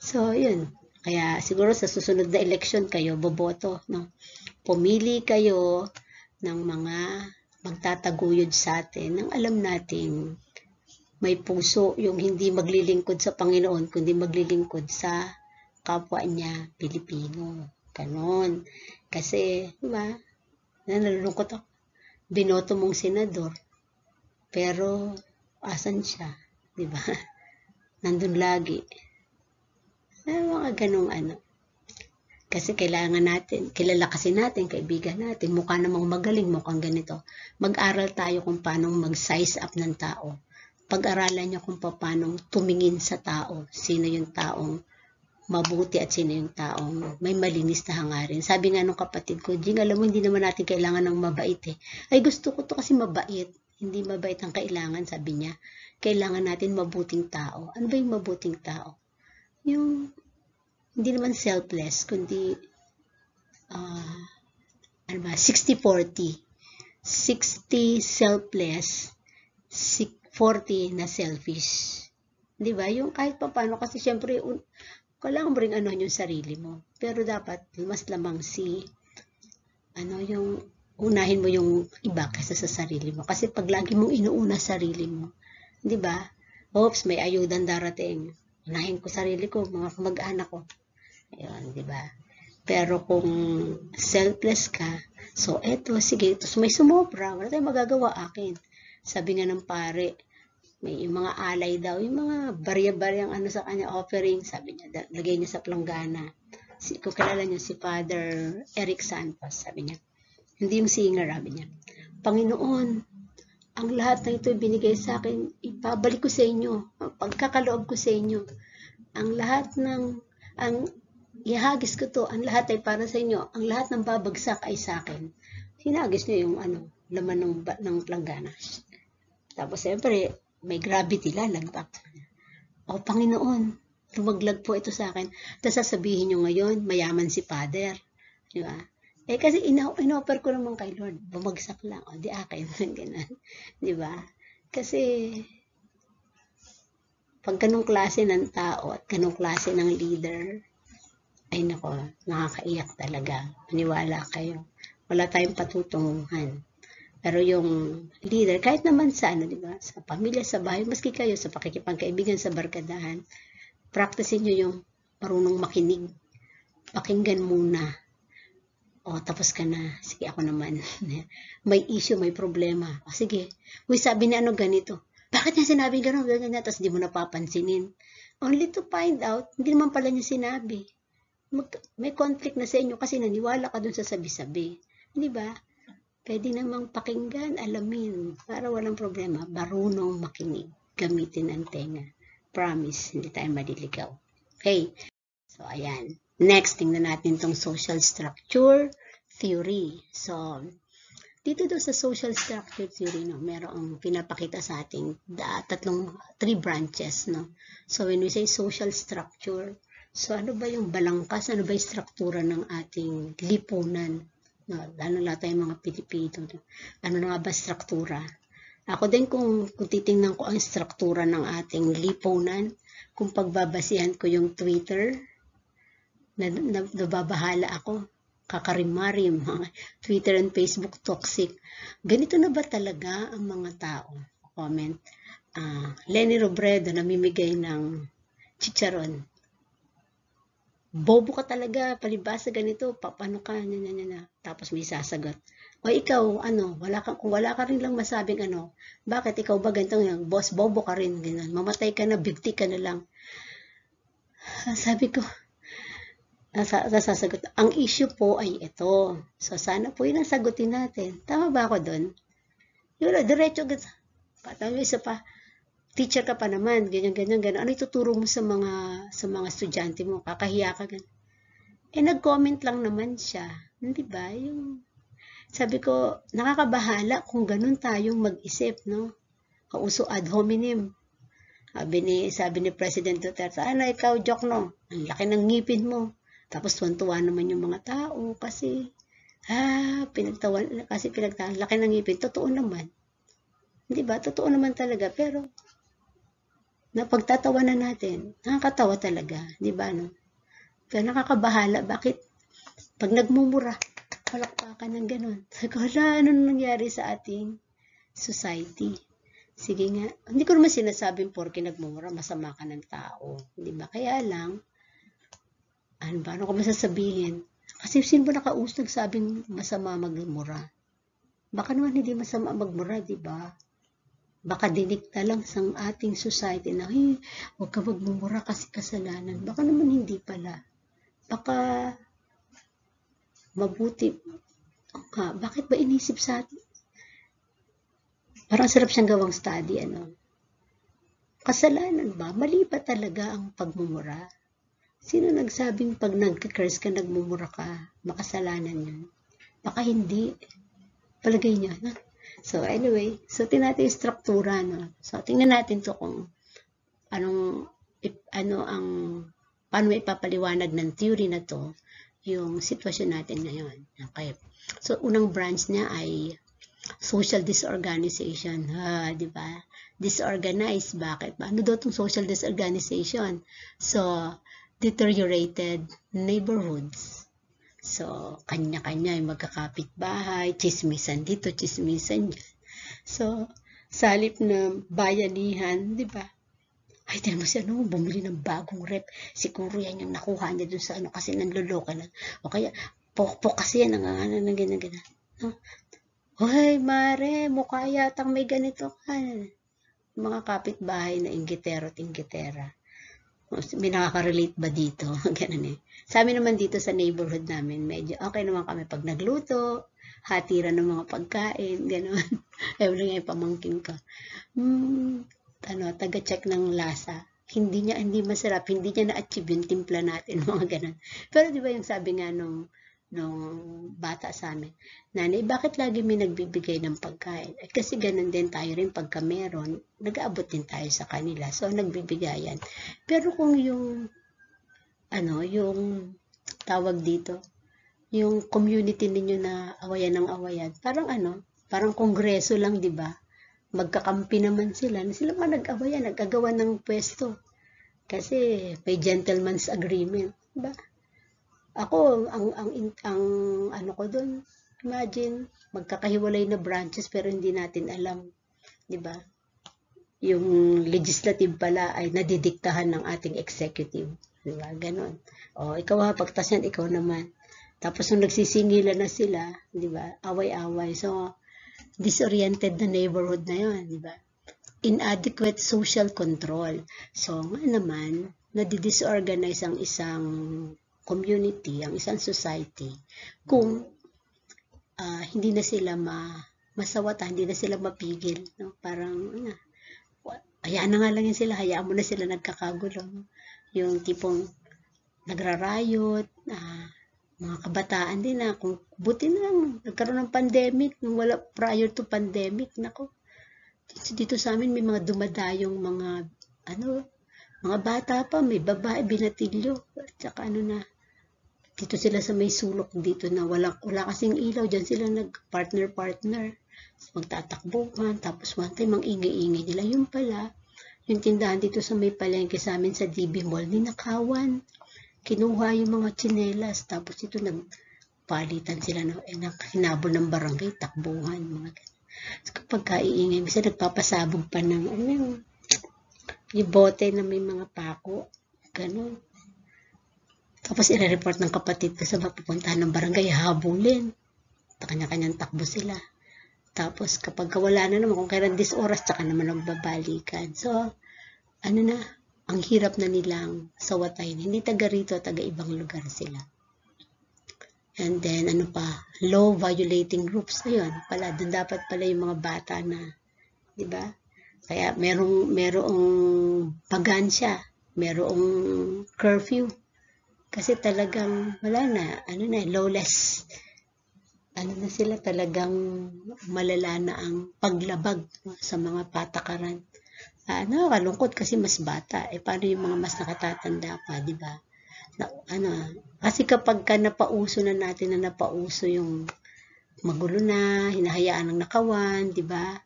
So, yun. Kaya siguro sa susunod na election kayo boboto, no? Pumili kayo ng mga magtataguyod sa atin nang alam nating may puso yung hindi maglilingkod sa Panginoon kundi maglilingkod sa kapwa niya Pilipino. Ganon. Kasi, di ba? Nalulungkot ako. Binoto mong senador. Pero, asan siya? Di ba? Nandun lagi. May mga ganong ano. Kasi kailangan natin, kilala kasi natin, kaibigan natin, mukha namang magaling, mukhang ganito. Mag-aral tayo kung paano mag-size up ng tao. Pag-aralan niya kung paano tumingin sa tao, sino yung taong mabuti at sino yung taong may malinis na hangarin. Sabi nga nung kapatid ko, Jing, alam mo, hindi naman natin kailangan ng mabait eh. Ay, gusto ko to kasi mabait. Hindi mabait ang kailangan, sabi niya. Kailangan natin mabuting tao. Ano ba yung mabuting tao? yung hindi naman selfless, kundi uh, ano ba, 60-40. 60 selfless, 40 na selfish. Di ba? Yung kahit pa paano, kasi syempre, un, kailangan mo rin ano yung sarili mo. Pero dapat, mas lamang si, ano yung, unahin mo yung iba kaysa sa sarili mo. Kasi pag lagi mong inuuna sarili mo, di ba? Oops, may ayudan darating unahin ko sarili ko, mga kamag-anak ko. Ayun, di ba? Pero kung selfless ka, so eto, sige, tapos may sumobra, wala tayong magagawa akin. Sabi nga ng pare, may yung mga alay daw, yung mga barya-baryang ano sa kanya offering, sabi niya, lagay niya sa planggana. Si, kung kilala niya si Father Eric Santos, sabi niya, hindi yung singer, sabi niya, Panginoon, ang lahat ng ito binigay sa akin, ibabalik ko sa inyo, ang pagkakaloob ko sa inyo. Ang lahat ng, ang ihagis ko to, ang lahat ay para sa inyo, ang lahat ng babagsak ay sa akin. Sinagis niya yung ano, laman ng, ng planggana. Tapos, siyempre, may gravity lalagpak. O, Panginoon, lumaglag po ito sa akin. Tapos sasabihin niyo ngayon, mayaman si Father. Di ba? Eh kasi ina inoffer ko naman kay Lord, bumagsak lang, o di akin, ah, ganun. di ba? Kasi, pag ganong klase ng tao at ganong klase ng leader, ay nako, nakakaiyak talaga. Maniwala kayo. Wala tayong patutunguhan. Pero yung leader, kahit naman sa ano, di ba? Sa pamilya, sa bahay, maski kayo sa pakikipagkaibigan, sa barkadahan, practicein nyo yung marunong makinig. Pakinggan muna oh, tapos ka na. Sige, ako naman. may issue, may problema. O, ah, sige. May sabi niya ano ganito. Bakit niya sinabi ganun? Ganyan niya, tapos di mo napapansinin. Only to find out, hindi naman pala niya sinabi. Mag, may conflict na sa inyo kasi naniwala ka dun sa sabi-sabi. Di ba? Pwede namang pakinggan, alamin, para walang problema. Barunong makinig. Gamitin ang tenga. Promise, hindi tayo maliligaw. Okay? So, ayan. Next, tingnan natin tong social structure theory. So, dito do sa social structure theory, no, merong pinapakita sa ating da, tatlong, three branches. No? So, when we say social structure, so ano ba yung balangkas, ano ba yung struktura ng ating lipunan? No, ano na tayong mga Pilipino. No? Ano na nga ba struktura? Ako din kung, kung titingnan ko ang struktura ng ating lipunan, kung pagbabasihan ko yung Twitter, nababahala ako. Kakarimarim, mga Twitter and Facebook toxic. Ganito na ba talaga ang mga tao? Comment. Uh, Lenny Robredo namimigay ng chicharon. Bobo ka talaga, palibasa ganito, Paano ka, na, na, na, Tapos may sasagot. O ikaw, ano, wala ka, kung wala ka rin lang masabing ano, bakit ikaw ba ganito yan? Boss, bobo ka rin, ganyan. Mamatay ka na, bigti ka na lang. Ah, sabi ko, nasasagot. Ang issue po ay ito. So, sana po yun ang sagutin natin. Tama ba ako doon? Yun, diretso agad. Patang isa pa, teacher ka pa naman, ganyan, ganyan, ganyan. Ano ituturo mo sa mga, sa mga estudyante mo? Kakahiya ka, ganyan. Eh, nag-comment lang naman siya. Hindi ba? Yung, sabi ko, nakakabahala kung ganun tayong mag-isip, no? Kauso ad hominem. Sabi ni, sabi ni President Duterte, ano ikaw, joke no? Ang laki ng ngipin mo tapos tuwan-tuwa naman yung mga tao kasi ah, pinagtawan, kasi pinagtawan, laki ng ngipin, totoo naman. 'Di ba? Totoo naman talaga, pero napagtatawanan natin, nakakatawa talaga, di ba no? Kaya nakakabahala, bakit? Pag nagmumura, palakpakan ng ganun. Wala, ano nangyari sa ating society? Sige nga, hindi ko naman sinasabing porke nagmumura, masama ka ng tao. Di ba? Kaya lang, ano ba, ano ko masasabihin? Kasi sino ba nakaus nagsabing masama magmura? Baka naman hindi masama magmura, di ba? Baka dinikta lang sa ating society na, hey, huwag ka magmumura kasi kasalanan. Baka naman hindi pala. Baka mabuti. Ka. Bakit ba inisip sa atin? Parang sarap siyang gawang study, ano? Kasalanan ba? Mali ba talaga ang pagmumura? Sino nagsabing pag nagka-curse ka, nagmumura ka, makasalanan yun? Baka hindi. Palagay niya. Ano? Na? So, anyway, so natin yung struktura, no? So, tingnan natin to kung anong, if, ano ang, paano ipapaliwanag ng theory na to, yung sitwasyon natin ngayon. Okay. So, unang branch niya ay social disorganization. Ha, di ba? Disorganized. Bakit? Ano daw itong social disorganization? So, deteriorated neighborhoods. So, kanya-kanya yung magkakapit bahay, chismisan dito, chismisan dyan. So, sa halip na bayanihan, di ba? Ay, dahil mo si ano, bumili ng bagong rep. Siguro yan yung nakuha niya dun sa ano kasi nanluloka na. O kaya, pokpok kasi yan, ang ano, ng ganyan, ganyan. No? Hoy, mare, mukha yatang may ganito ka. Mga kapitbahay na inggitero at inggitera may nakaka-relate ba dito? Ganun eh. Sa amin naman dito sa neighborhood namin, medyo okay naman kami pag nagluto, hatiran ng mga pagkain, ganun. Ewan na nga yung pamangkin ka. Hmm, ano, taga-check ng lasa. Hindi niya, hindi masarap, hindi niya na-achieve yung timpla natin, mga ganun. Pero di ba yung sabi nga nung, no, nung bata sa amin, Nanay, bakit lagi may nagbibigay ng pagkain? At kasi ganun din tayo rin pagka meron, nag-aabot din tayo sa kanila. So, nagbibigayan. Pero kung yung, ano, yung tawag dito, yung community ninyo na awayan ng awayan, parang ano, parang kongreso lang, di ba? Magkakampi naman sila. Sila pa nag-awayan, nagkagawa ng pwesto. Kasi may gentleman's agreement. Diba? Ako, ang, ang, ang, ang ano ko doon, imagine, magkakahiwalay na branches pero hindi natin alam. Di ba? Yung legislative pala ay nadidiktahan ng ating executive. Di ba? Ganon. O, ikaw ha, pagtas yan, ikaw naman. Tapos nung nagsisingilan na sila, di ba? Away-away. So, disoriented na neighborhood na yon, di ba? Inadequate social control. So, nga naman, nadidisorganize ang isang community, ang isang society, kung uh, hindi na sila ma masawata, hindi na sila mapigil. No? Parang, uh, ah, ayan na nga lang yan sila, hayaan mo na sila nagkakagulo. Yung tipong nagrarayot, uh, mga kabataan din na, kung buti na lang, nagkaroon ng pandemic, nung wala, prior to pandemic, nako, dito, dito sa amin may mga dumadayong mga, ano, mga bata pa, may babae, binatilyo, at saka ano na, dito sila sa may sulok dito na wala, wala kasing ilaw. Diyan sila nag-partner-partner. Magtatakbuhan. Tapos one time, ang ingay-ingay nila. Yung pala, yung tindahan dito sa may palengke sa amin sa DB Mall, ninakawan. Kinuha yung mga tsinelas. Tapos ito nagpalitan sila ng eh, hinabol ng barangay, takbuhan, mga ganun. Kapag kaiingay, minsan nagpapasabog pa ng, ano yung bote na may mga pako, ganun. Tapos ire-report ng kapatid ko sa mapupuntahan ng barangay, habulin. Kanya-kanyang takbo sila. Tapos kapag wala na naman, kung kailan this oras, tsaka naman nagbabalikan. So, ano na, ang hirap na nilang sawatayin. Hindi taga rito, taga ibang lugar sila. And then, ano pa, low violating groups. yun. pala, dun dapat pala yung mga bata na, di ba? Kaya merong, merong pagansya, merong curfew, kasi talagang wala na, ano na, lawless. Ano na sila talagang malala na ang paglabag no, sa mga patakaran. ano, kalungkot kasi mas bata. Eh, paano yung mga mas nakatatanda pa, di ba? Na, ano, kasi kapag ka napauso na natin na napauso yung magulo na, hinahayaan ng nakawan, di ba?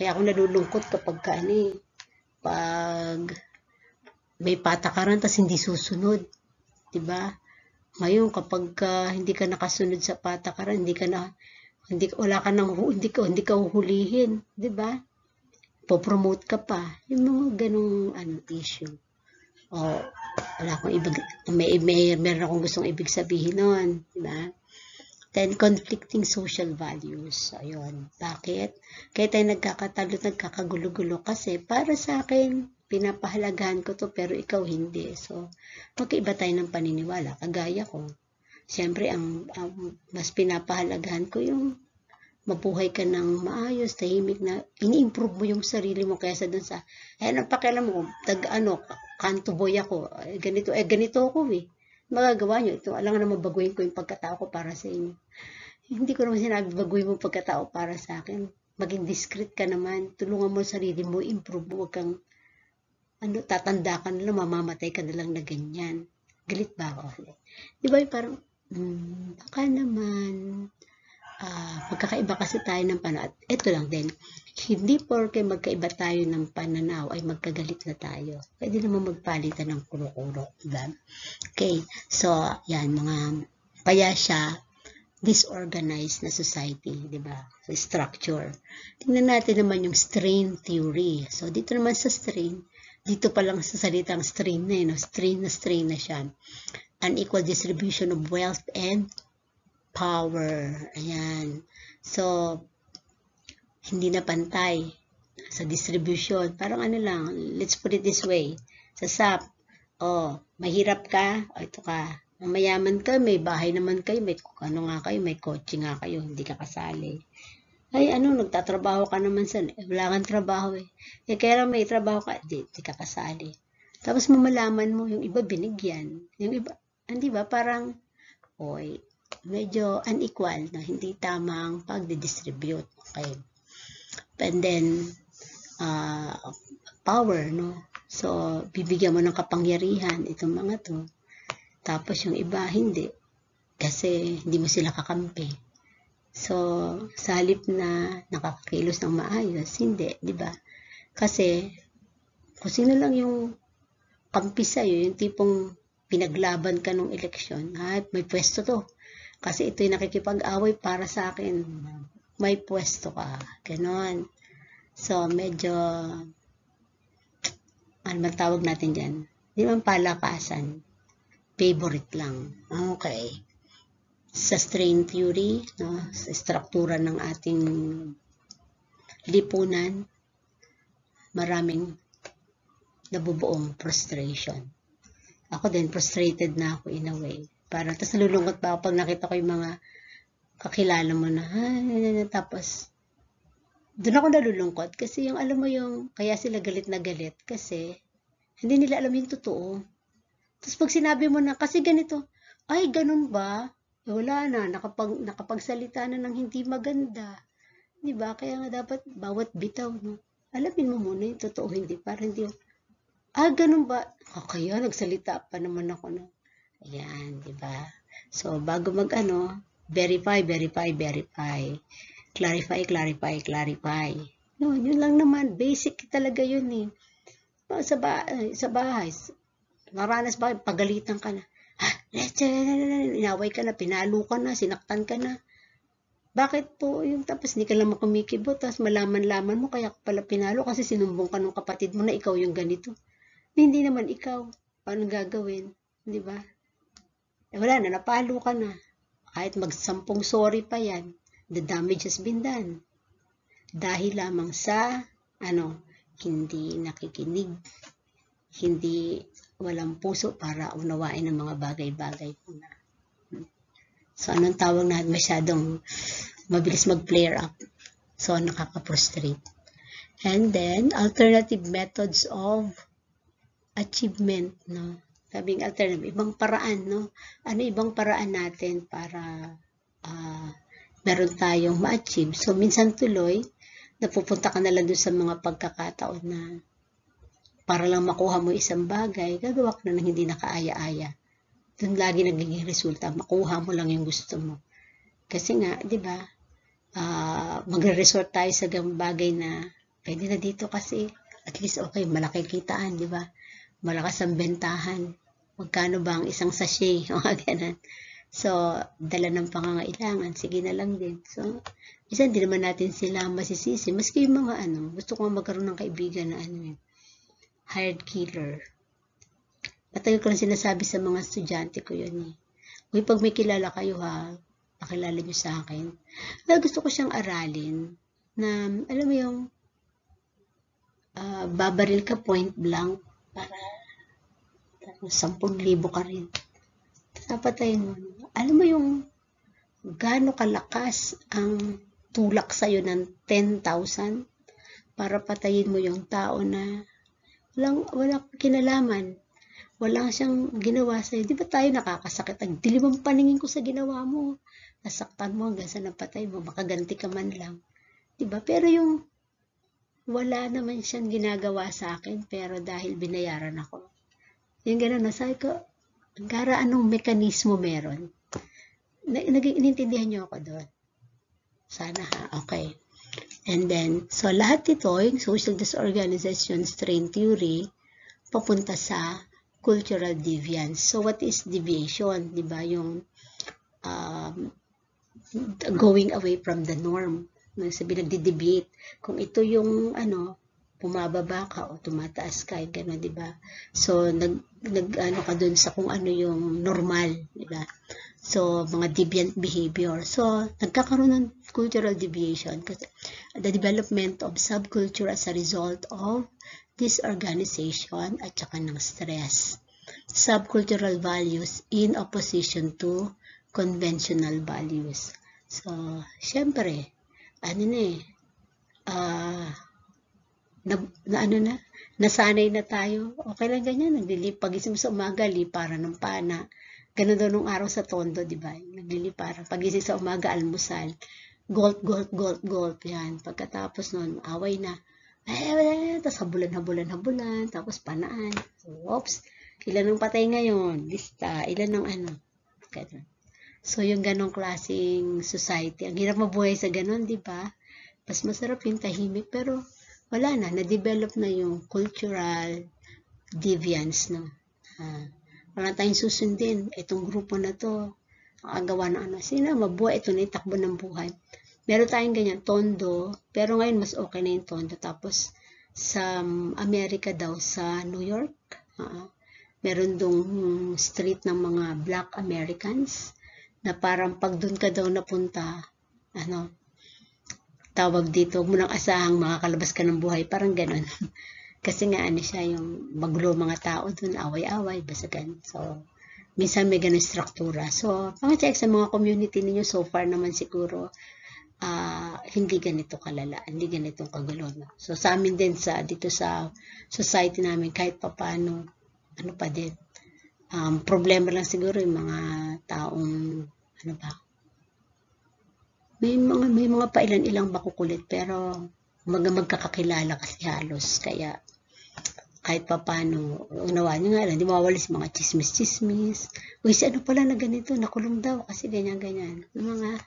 Kaya ako nalulungkot kapag ka, ano, eh, pag may patakaran tas hindi susunod. 'di ba? Ngayon kapag uh, hindi ka nakasunod sa patakaran, hindi ka na hindi wala ka nang hindi ka hindi ka huhulihin, 'di ba? Po-promote ka pa. Yung mga ganung ano issue. O wala akong ibig may, may meron akong gustong ibig sabihin noon, 'di ba? Then, conflicting social values. Ayun. Bakit? Kaya tayo nagkakatalo, nagkakagulo-gulo kasi para sa akin, Pinapahalagahan ko to pero ikaw hindi. So, magkaiba tayo ng paniniwala. Kagaya ko. Siyempre, ang, ang mas pinapahalagahan ko yung mabuhay ka ng maayos, tahimik na, ini-improve mo yung sarili mo kaysa dun sa, eh, ano pakialam mo, tag, ano, kanto boy ako, eh, ganito, eh, ganito ako eh. Magagawa nyo, ito, alam nga mabaguhin ko yung pagkatao ko para sa inyo. Hindi ko naman sinabi, baguhin mo pagkatao para sa akin. Maging discreet ka naman, tulungan mo sarili mo, improve mo, huwag kang ano, tatanda ka na lang, mamamatay ka na lang na ganyan. Galit ba ako? Di ba yung parang, hmm, baka naman, uh, magkakaiba kasi tayo ng pananaw. At ito lang din, hindi porke magkaiba tayo ng pananaw ay magkagalit na tayo. Pwede naman magpalitan ng kuro-kuro, diba? Okay, so, yan, mga, kaya siya, disorganized na society, di ba? So, structure. Tingnan natin naman yung strain theory. So, dito naman sa strain, dito pa lang sa salitang strain na, eh, no? strain na strain na siya. Unequal distribution of wealth and power. Ayan. So, hindi na pantay sa distribution. Parang ano lang, let's put it this way. Sa SAP, oh, mahirap ka, oh, ito ka. Mayaman ka, may bahay naman kayo, may ano nga kayo, may kotse nga kayo, hindi ka kasali. Ay, ano, nagtatrabaho ka naman sa... Eh, wala kang trabaho eh. Eh, kaya may trabaho ka, di, di ka kasali. Tapos malaman mo, yung iba binigyan. Yung iba, hindi ah, ba, parang, oy, medyo unequal na hindi tamang pagdi-distribute. Okay. And then, uh, power, no? So, bibigyan mo ng kapangyarihan itong mga to. Tapos yung iba, hindi. Kasi hindi mo sila kakampi. So, sa halip na nakakakilos ng maayos, hindi, di ba? Kasi, kung sino lang yung kampi sa'yo, yung tipong pinaglaban ka nung eleksyon, ay, may pwesto to. Kasi ito yung nakikipag-away para sa akin. May pwesto ka. Ganon. So, medyo, ano man tawag natin dyan? Hindi man palakasan. Favorite lang. Okay sa strain theory, no, sa struktura ng ating lipunan, maraming nabubuong frustration. Ako din, frustrated na ako in a way. Parang, tapos nalulungkot pa ako pag nakita ko yung mga kakilala mo na, ha, tapos, doon ako nalulungkot kasi yung alam mo yung, kaya sila galit na galit kasi hindi nila alam yung totoo. Tapos pag sinabi mo na, kasi ganito, ay, ganun ba? wala na, nakapag, nakapagsalita na ng hindi maganda. Di ba? Kaya nga dapat bawat bitaw, no? Alamin mo muna yung totoo, hindi para hindi, ah, ganun ba? O ah, kaya, nagsalita pa naman ako, no? Ayan, di ba? So, bago mag, ano, verify, verify, verify. Clarify, clarify, clarify. No, yun lang naman. Basic talaga yun, eh. Sa, ba sa bahay, maranas ba, pagalitan ka na. Eh, inaway ka na, pinalo ka na, sinaktan ka na. Bakit po yung tapos hindi ka lang makumikibot, tapos malaman-laman mo kaya pala pinalo kasi sinumbong ka ng kapatid mo na ikaw yung ganito. Hindi naman ikaw. Paano gagawin? Di ba? Eh, wala na, napalo ka na. Kahit magsampung sorry pa yan, the damage has been done. Dahil lamang sa, ano, hindi nakikinig hindi walang puso para unawain ang mga bagay-bagay po na. Hmm. So, anong tawag na masyadong mabilis mag-flare up. So, nakaka-prostrate. And then, alternative methods of achievement, no? Sabing alternative, ibang paraan, no? Ano ibang paraan natin para uh, meron tayong ma-achieve? So, minsan tuloy, napupunta ka na lang doon sa mga pagkakataon na para lang makuha mo isang bagay, gagawa ka na ng hindi nakaaya-aya. Doon lagi nagiging resulta, makuha mo lang yung gusto mo. Kasi nga, di ba, uh, magre-resort tayo sa gang bagay na pwede na dito kasi at least okay, malaki kitaan, di ba? Malakas ang bentahan. Magkano ba ang isang sachet? O ganun. So, dala ng pangangailangan, sige na lang din. So, isa, hindi naman natin sila masisisi. Maski yung mga ano, gusto ko magkaroon ng kaibigan na ano yun hired killer. Patagal ko lang sinasabi sa mga estudyante ko yun eh. Uy, pag may kilala kayo ha, pakilala niyo sa akin. Well, gusto ko siyang aralin na, alam mo yung, uh, babaril ka point blank para tapos 10,000 ka rin. Napatayin mo. Alam mo yung gaano kalakas ang tulak sa'yo ng 10,000 para patayin mo yung tao na Walang, wala kinalaman. Wala siyang ginawa sa sa'yo. Di ba tayo nakakasakit? Ang dilim ang paningin ko sa ginawa mo. Nasaktan mo hanggang sa napatay mo. Makaganti ka man lang. Di ba? Pero yung wala naman siyang ginagawa sa akin pero dahil binayaran ako. Yung gano'n, nasabi ko, Gara, anong mekanismo meron? Nag inintindihan niyo ako doon. Sana ha, okay. And then, so lahat ito, yung social disorganization strain theory, papunta sa cultural deviance. So what is deviation? Di ba yung um, going away from the norm. Sabi, nagde-deviate. Kung ito yung ano, bumababa ka o tumataas ka, gano'n, di ba? So, nag, nag, ano ka dun sa kung ano yung normal, di ba? So, mga deviant behavior. So, nagkakaroon ng cultural deviation kasi the development of subculture as a result of disorganization at saka ng stress. Subcultural values in opposition to conventional values. So, syempre, ano na eh, uh, na, na ano na, nasanay na tayo. Okay lang ganyan, naglilip. Pagising sa umaga, lipara ng pana. Ganun daw nung araw sa Tondo, di ba? para Pagising sa umaga, almusal. Gold, gold, gold, gold. Yan. Pagkatapos noon, away na. Eh, Tapos habulan, habulan, habulan. Tapos panaan. So, whoops. Ilan ang patay ngayon? Lista. Ilan ang ano? Ganun. So, yung ganong klaseng society. Ang hirap mabuhay sa ganun, di ba? Mas masarap yung tahimik, pero wala na. Na-develop na yung cultural deviance, no? Ah wala tayong susundin. Itong grupo na to, nakagawa ng ano. Sino mabuhay ito na itakbo ng buhay. Meron tayong ganyan, tondo, pero ngayon mas okay na yung tondo. Tapos sa um, Amerika daw, sa New York, uh, meron dong mm, street ng mga black Americans na parang pag doon ka daw napunta, ano, tawag dito, huwag mo nang asahang makakalabas ka ng buhay, parang ganon Kasi nga ano siya, yung magulo mga tao dun, away-away, basagan. So, minsan may ganun struktura. So, pang-check sa mga community ninyo, so far naman siguro, uh, hindi ganito kalala, hindi ganito kagulo. No? So, sa amin din, sa, dito sa society namin, kahit pa paano, ano pa din, um, problema lang siguro yung mga taong, ano ba, may mga, may mga pa ilan-ilang bakukulit, pero mag magkakakilala kasi halos, kaya kahit paano, unawa niyo nga hindi mawawalis mga chismis-chismis. Uy, si ano pala na ganito, nakulong daw kasi ganyan-ganyan. Mga,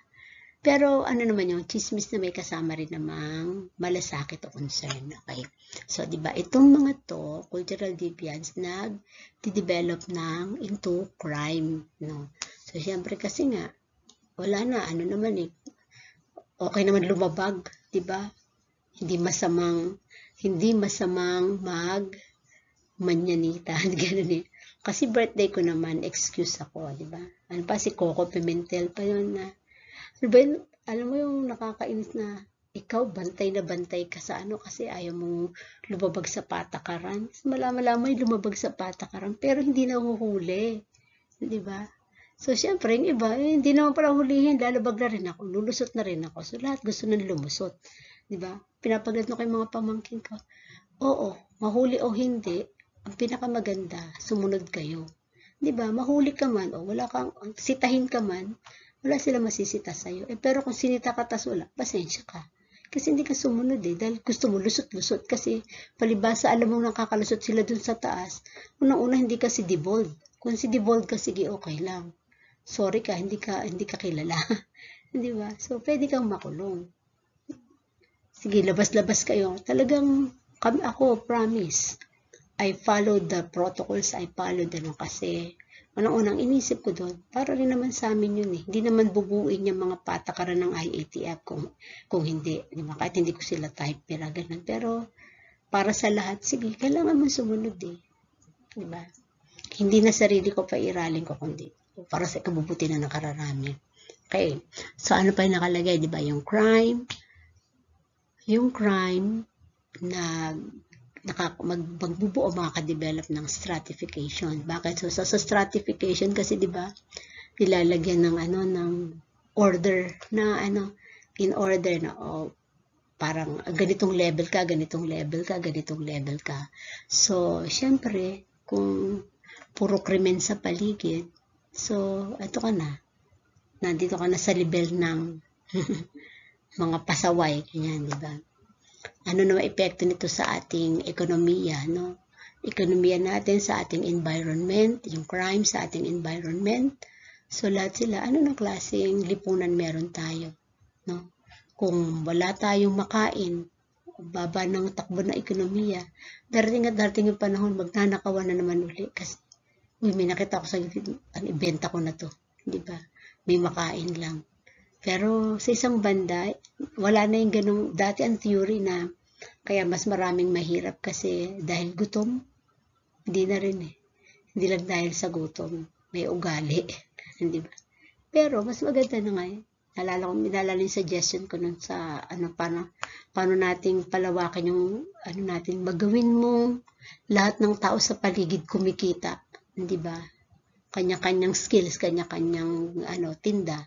pero ano naman yung chismis na may kasama rin namang malasakit o concern. Okay. So, di ba, itong mga to, cultural deviance, nag-develop ng into crime. No? So, syempre kasi nga, wala na, ano naman eh, okay naman lumabag, di ba? Hindi masamang hindi masamang mag manyanita. Ganun eh. Kasi birthday ko naman, excuse ako, di ba? Ano pa, si Coco Pimentel pa yun na, ano ba yun, alam mo yung nakakainis na, ikaw bantay na bantay ka sa ano kasi ayaw mong lumabag sa patakaran. Malama-lamay lumabag sa patakaran pero hindi na huhuli. Di ba? So, syempre, yung iba, eh, hindi naman para hulihin, lalabag na rin ako, lulusot na rin ako. So, lahat gusto nang lumusot. Di ba? pinapaganto kay mga pamangkin ko. Oo, mahuli o hindi, ang pinakamaganda, sumunod kayo. 'Di ba? Mahuli ka man o wala kang sitahin ka man, wala sila masisita sa iyo. Eh pero kung sinita ka tas wala, pasensya ka. Kasi hindi ka sumunod eh, dahil gusto mo lusot-lusot kasi palibasa alam mong nakakalusot sila dun sa taas. Unang-una hindi ka si Debold. Kung si Debold ka, sige okay lang. Sorry ka, hindi ka, hindi ka kilala. Di ba? So, pwede kang makulong sige, labas-labas kayo. Talagang kami ako, promise. I followed the protocols, I followed ano kasi unang-unang inisip ko doon, para rin naman sa amin yun eh. Hindi naman bubuin yung mga patakaran ng IATF kung, kung hindi. Di Kahit hindi ko sila type, pero ganun. Pero para sa lahat, sige, kailangan mo sumunod eh. Di ba? Hindi na sarili ko pa iraling ko, kundi para sa kabubuti na nakararami. Okay. So, ano pa yung nakalagay? Di ba? Yung crime, yung crime na naka, mag, mga ka develop ng stratification. Bakit? So, sa, sa stratification kasi 'di ba, nilalagyan ng ano ng order na ano in order na oh, parang ganitong level ka, ganitong level ka, ganitong level ka. So, syempre, kung puro krimen sa paligid, so, ito ka na. Nandito ka na sa level ng mga pasaway, ganyan, di ba? Ano naman epekto nito sa ating ekonomiya, no? Ekonomiya natin sa ating environment, yung crime sa ating environment. So, lahat sila, ano na klaseng lipunan meron tayo, no? Kung wala tayong makain, baba ng takbo na ekonomiya, darating at darating yung panahon, magnanakawan na naman uli. Kasi, uy, may nakita ko sa ang ibenta ko na to, di ba? May makain lang. Pero sa isang banda, wala na yung ganung, dati ang theory na kaya mas maraming mahirap kasi dahil gutom, hindi na rin eh. Hindi lang dahil sa gutom, may ugali. hindi ba? Pero mas maganda na nga eh. Nalala ko, nalala yung suggestion ko nun sa ano, paano, paano nating palawakin yung ano natin, magawin mo lahat ng tao sa paligid kumikita. Hindi ba? Kanya-kanyang skills, kanya-kanyang ano, tinda.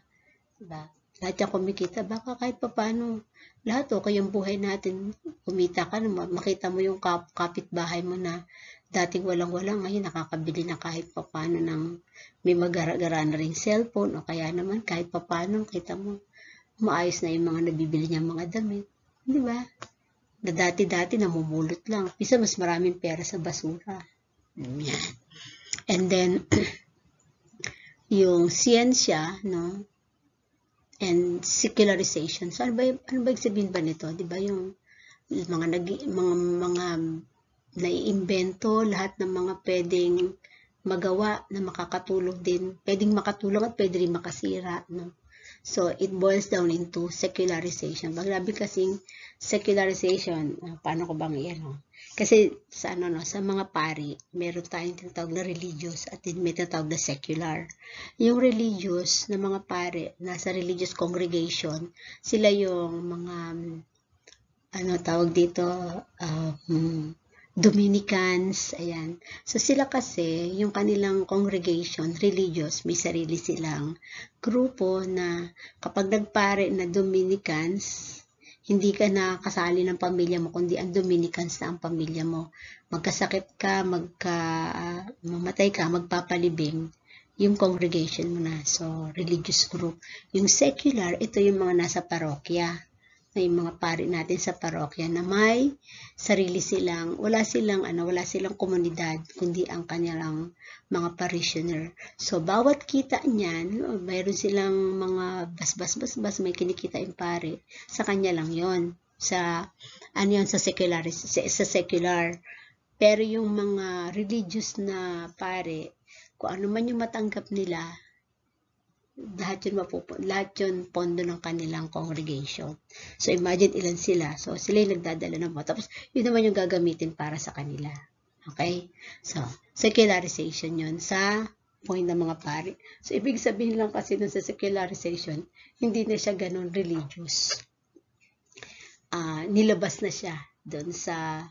Diba? lahat yan kumikita, baka kahit papaano, lahat o, kayong buhay natin, kumita ka, makita mo yung kap kapitbahay mo na dating walang walang ngayon nakakabili na kahit papaano ng may magagara gara na rin cellphone, o kaya naman kahit papaano, kita mo, maayos na yung mga nabibili niya mga damit. Di ba? Na dati-dati namumulot lang. Pisa mas maraming pera sa basura. Yan. And then, yung siyensya, no, and secularization. So, ano ba, ano ba sabihin ba nito? Di ba yung mga, nag, mga, mga naiimbento, lahat ng mga pwedeng magawa na makakatulong din, pwedeng makatulong at pwede rin makasira. No? So, it boils down into secularization. Pag grabe kasing secularization, uh, paano ko bang yan? Oh? Kasi sa, ano, no, sa mga pari, meron tayong tinatawag na religious at may tinatawag na secular. Yung religious na mga pari, nasa religious congregation, sila yung mga, ano tawag dito, um, Dominicans, ayan. So sila kasi, yung kanilang congregation, religious, may sarili silang grupo na kapag nagpare na Dominicans, hindi ka nakasali ng pamilya mo, kundi ang Dominicans na ang pamilya mo. Magkasakit ka, magka, uh, mamatay ka, magpapalibing, yung congregation mo na. So, religious group. Yung secular, ito yung mga nasa parokya na mga pari natin sa parokya na may sarili silang, wala silang, ano, wala silang komunidad, kundi ang kanilang mga parishioner. So, bawat kita niyan, mayroon silang mga bas-bas-bas-bas, may kinikita yung pari. Sa kanya lang yon sa ano yun, sa secular sa, sa secular pero yung mga religious na pare kung ano man yung matanggap nila lahat yun, mapupo, lahat yun pondo ng kanilang congregation. So, imagine ilan sila. So, sila yung nagdadala ng mga. Tapos, yun naman yung gagamitin para sa kanila. Okay? So, secularization yun sa point ng mga pari. So, ibig sabihin lang kasi dun sa secularization, hindi na siya ganun religious. Uh, nilabas na siya doon sa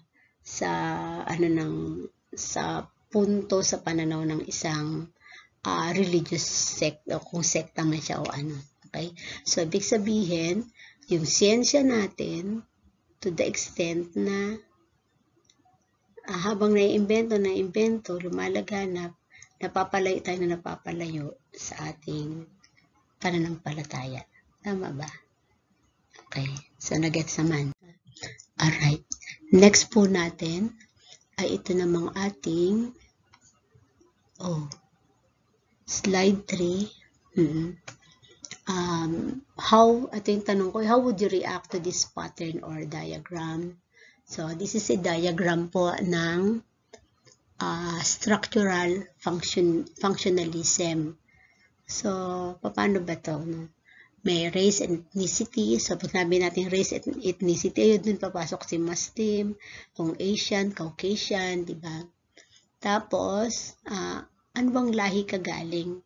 sa ano ng sa punto sa pananaw ng isang uh, religious sect o kung sekta man siya o ano. Okay? So, ibig sabihin, yung siyensya natin to the extent na uh, habang naiimbento, naiimbento, lumalaganap, napapalayo tayo na napapalayo sa ating pananampalataya. Tama ba? Okay. So, nagets naman. Alright. Next po natin ay ito na mga ating oh, slide 3, hmm. um, how, ito yung tanong ko, how would you react to this pattern or diagram? So, this is a diagram po ng uh, structural function, functionalism. So, paano ba ito? No? May race and ethnicity. So, pag sabi natin race and ethnicity, ayun dun papasok si Muslim, kung Asian, Caucasian, di ba? Tapos, uh, ano bang lahi ka galing?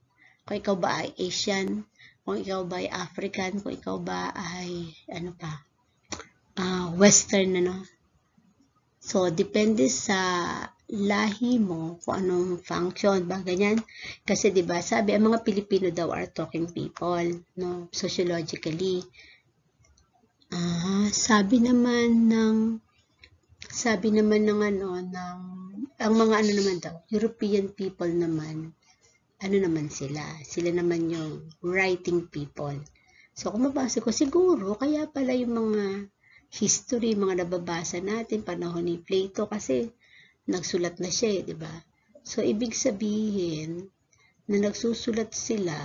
Kung ikaw ba ay Asian, kung ikaw ba ay African, kung ikaw ba ay, ano pa, uh, Western, ano? So, depende sa lahi mo kung anong function ba ganyan kasi 'di ba sabi ang mga Pilipino daw are talking people no sociologically ah uh, sabi naman ng sabi naman ng ano ng ang mga ano naman daw, European people naman, ano naman sila, sila naman yung writing people. So, kung mabasa ko, siguro, kaya pala yung mga history, mga nababasa natin, panahon ni Plato, kasi nagsulat na siya, eh, di ba? So, ibig sabihin na nagsusulat sila,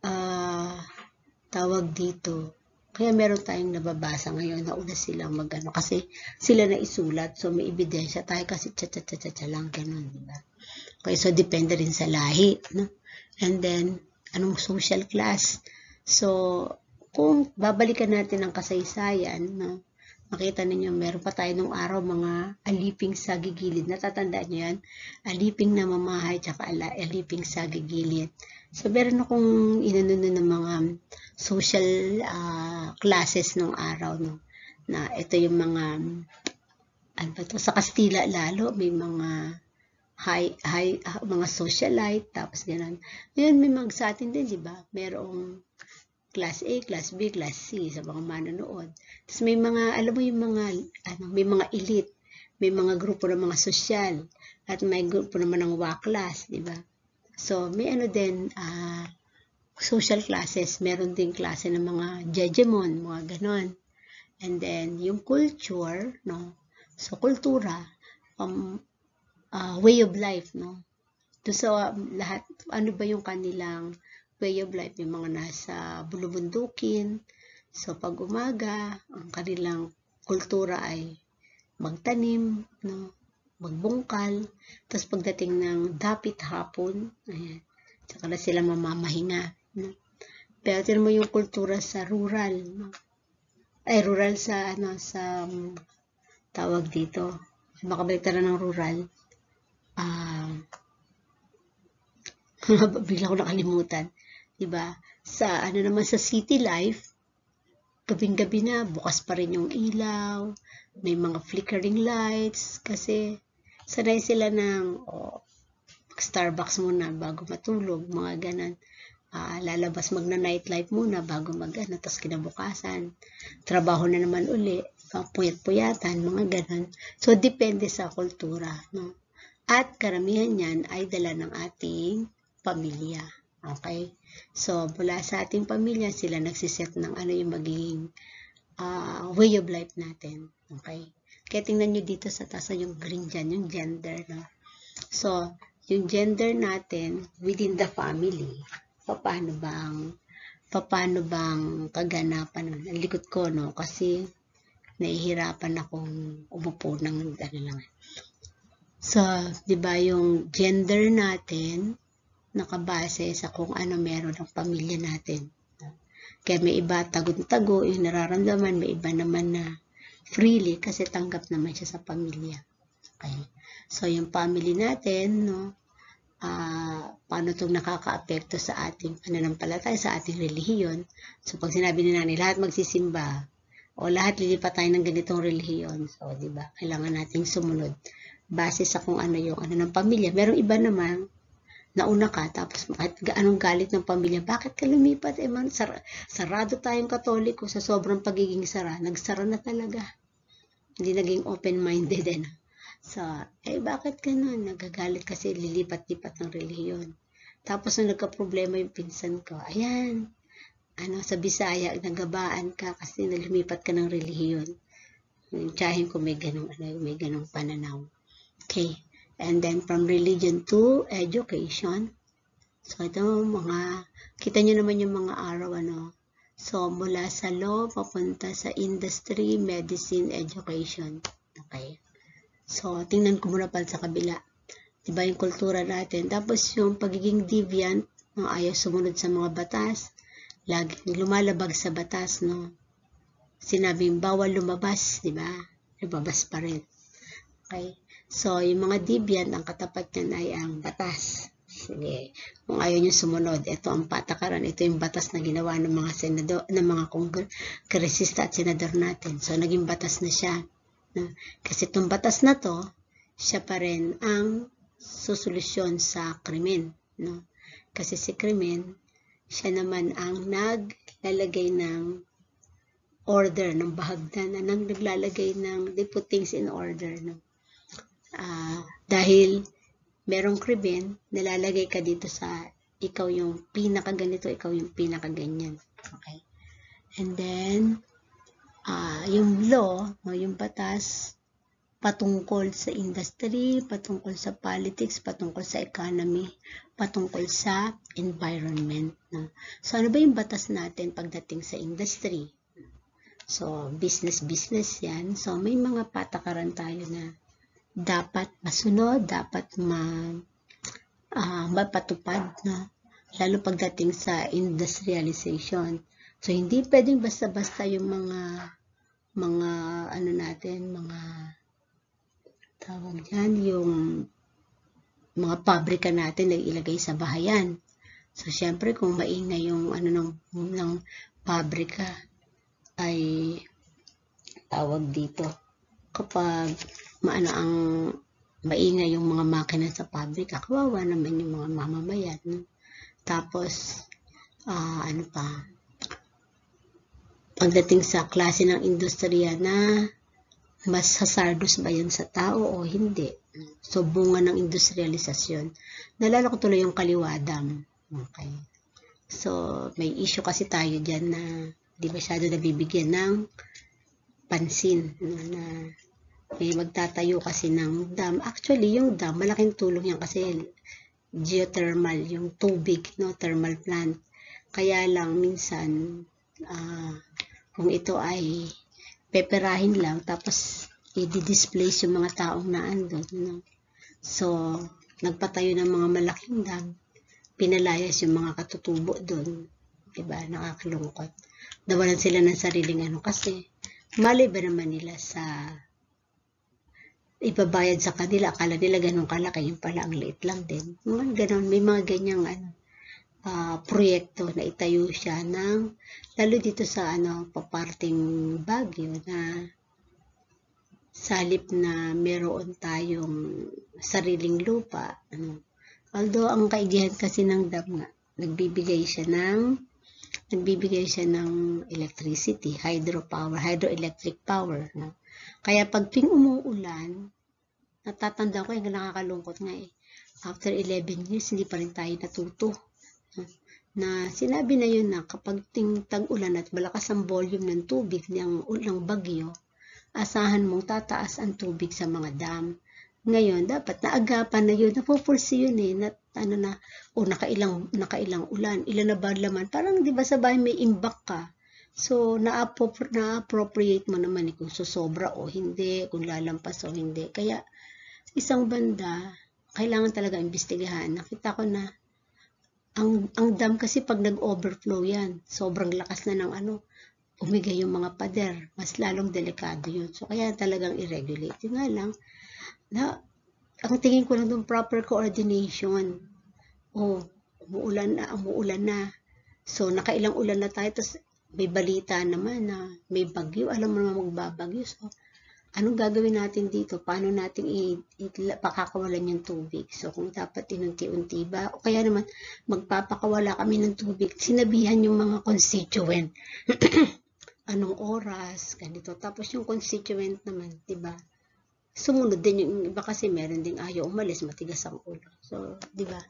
ah, uh, tawag dito, kaya meron tayong nababasa ngayon na una silang magano kasi sila na isulat so may ebidensya tayo kasi cha cha cha cha, -cha lang ganun, di ba? Okay, so depende rin sa lahi, no? And then anong social class? So kung babalikan natin ang kasaysayan, no? Makita ninyo, meron pa tayo nung araw mga aliping sa gigilid. Natatandaan nyo yan? Aliping na mamahay, tsaka ala, aliping sa gigilid. So, meron akong inano ng mga social uh, classes nung araw, no? Na ito yung mga, ano ba to, sa Kastila lalo, may mga high, high, uh, mga socialite, tapos ganun. Ngayon, may mga sa atin din, di ba? Merong class A, class B, class C sa mga manonood. Tapos may mga, alam mo yung mga, ano, may mga elite, may mga grupo ng mga social, at may grupo naman ng class, di ba? So, may ano din, uh, social classes, meron din klase ng mga jejemon, mga ganon. And then, yung culture, no? So, kultura, um, uh, way of life, no? To so, um, lahat, ano ba yung kanilang way of life? Yung mga nasa bulubundukin. So, pag umaga, ang kanilang kultura ay magtanim, no? magbungkal. Tapos pagdating ng dapit hapon, ayan, tsaka na sila mamamahinga. No? Pero tinan mo yung kultura sa rural. No? Ay, rural sa, ano, sa um, tawag dito. Makabalik tala ng rural. Ah, uh, bigla ko nakalimutan. Diba? Sa, ano naman, sa city life, gabing-gabi na, bukas pa rin yung ilaw, may mga flickering lights, kasi sanay sila ng oh, Starbucks muna bago matulog, mga ganan. Uh, ah, lalabas magna nightlife muna bago mag ano, tapos kinabukasan. Trabaho na naman uli, uh, puyat-puyatan, mga ganan. So, depende sa kultura. No? At karamihan niyan ay dala ng ating pamilya. Okay? So, mula sa ating pamilya, sila nagsiset ng ano yung magiging uh, way of life natin. Okay? Kaya tingnan nyo dito sa taas oh, yung green dyan, yung gender. No? So, yung gender natin within the family, paano bang paano bang kaganapan ng ko no kasi nahihirapan akong umupo ng ano lang. So, 'di ba yung gender natin nakabase sa kung ano meron ng pamilya natin. Kaya may iba tagong-tago yung nararamdaman, may iba naman na freely kasi tanggap naman siya sa pamilya. Okay. So, yung family natin, no, uh, paano itong nakaka-apekto sa ating pananampalataya, sa ating relihiyon. So, pag sinabi ni nanay, lahat magsisimba, o lahat lilipat tayo ng ganitong relihiyon. So, di ba? Kailangan nating sumunod base sa kung ano yung ano ng pamilya. Merong iba naman nauna ka, tapos kahit anong galit ng pamilya, bakit ka lumipat? Eh, man, sar sarado tayong katoliko sa sobrang pagiging sara. Nagsara na talaga. Hindi naging open-minded eh. So, eh, bakit ganun? Nagagalit kasi lilipat-lipat ng relihiyon. Tapos, nung nagka-problema yung pinsan ko, ayan, ano, sa Bisaya, nagabaan ka kasi nalumipat ka ng relihiyon. Yung tsahin ko may ganong, ano, may ganong pananaw. Okay and then from religion to education. So ito mga, kita nyo naman yung mga araw ano. So mula sa law papunta sa industry, medicine, education. Okay. So tingnan ko muna pala sa kabila. Diba yung kultura natin. Tapos yung pagiging deviant, no, ayaw sumunod sa mga batas, laging lumalabag sa batas, no. Sinabing bawal lumabas, di ba? Lumabas pa rin. Okay. So, yung mga deviant, ang katapat niyan ay ang batas. Sige. Kung ayaw nyo sumunod, ito ang patakaran. Ito yung batas na ginawa ng mga senador, ng mga kongresista at senador natin. So, naging batas na siya. Kasi itong batas na to, siya pa rin ang susolusyon sa krimen. No? Kasi si krimen, siya naman ang naglalagay ng order, ng bahagdan, ang naglalagay ng they put things in order. No? Uh, dahil merong kriben, nilalagay ka dito sa ikaw yung pinakaganito, ikaw yung pinakaganyan. Okay? And then, uh, yung law, no, yung batas, patungkol sa industry, patungkol sa politics, patungkol sa economy, patungkol sa environment. No? So, ano ba yung batas natin pagdating sa industry? So, business-business yan. So, may mga patakaran tayo na dapat masunod, dapat ma, uh, mapatupad, no? lalo pagdating sa industrialization. So, hindi pwedeng basta-basta yung mga, mga, ano natin, mga, tawag dyan, yung mga pabrika natin na ilagay sa bahayan. So, syempre, kung maingay yung, ano, ng, ng pabrika, ay, tawag dito, kapag maano ang maingay yung mga makina sa pabrika. Kawawa naman yung mga mamamayan. No? Tapos, uh, ano pa, pagdating sa klase ng industriya na mas hazardous ba yan sa tao o hindi. So, bunga ng industrialisasyon. Nalala ko tuloy yung kaliwadam. Okay. So, may issue kasi tayo dyan na di masyado nabibigyan ng pansin na, na may magtatayo kasi ng dam. Actually, yung dam, malaking tulong yan kasi geothermal, yung tubig, no, thermal plant. Kaya lang minsan, uh, kung ito ay peperahin lang, tapos i-displace yung mga taong naandun. No? So, nagpatayo ng mga malaking dam, pinalayas yung mga katutubo doon. Diba? Nakakalungkot. Nawalan sila ng sariling ano kasi mali ba naman nila sa ibabayad sa kanila. Akala nila ganun kalaki, yung pala ang liit lang din. Mga ganun, may mga ganyang ano, uh, proyekto na itayo siya ng, lalo dito sa ano, paparting Baguio na sa na meron tayong sariling lupa. Ano. Although, ang kaigihan kasi ng dam nga, nagbibigay siya ng nagbibigay siya ng electricity, hydropower, hydroelectric power. No? Kaya pag ting umuulan, natatanda ko yung nakakalungkot nga eh. After 11 years, hindi pa rin tayo natuto. Na sinabi na yun na kapag ting tag-ulan at malakas ang volume ng tubig ng ulang bagyo, asahan mong tataas ang tubig sa mga dam. Ngayon, dapat naagapan na yun, napupulsi yun eh, na, ano na, o nakailang, nakailang ulan, ilan na ba laman? Parang di ba sa bahay may imbak ka, So, na-appropriate mo naman eh, kung sobra o hindi, kung lalampas o hindi. Kaya, isang banda, kailangan talaga imbestigahan. Nakita ko na, ang, ang dam kasi pag nag-overflow yan, sobrang lakas na ng ano, umigay yung mga pader. Mas lalong delikado yun. So, kaya talagang i-regulate. Yung nga lang, na, ang tingin ko lang doon proper coordination. O, oh, umuulan na, umuulan na. So, nakailang ulan na tayo, tapos may balita naman na may bagyo, alam mo naman magbabagyo. So, anong gagawin natin dito? Paano natin ipakakawalan yung tubig? So, kung dapat inunti-unti ba? O kaya naman, magpapakawala kami ng tubig. Sinabihan yung mga constituent. anong oras? Ganito. Tapos yung constituent naman, di ba? Sumunod din yung iba kasi meron ding ayaw umalis, matigas ang ulo. So, di ba?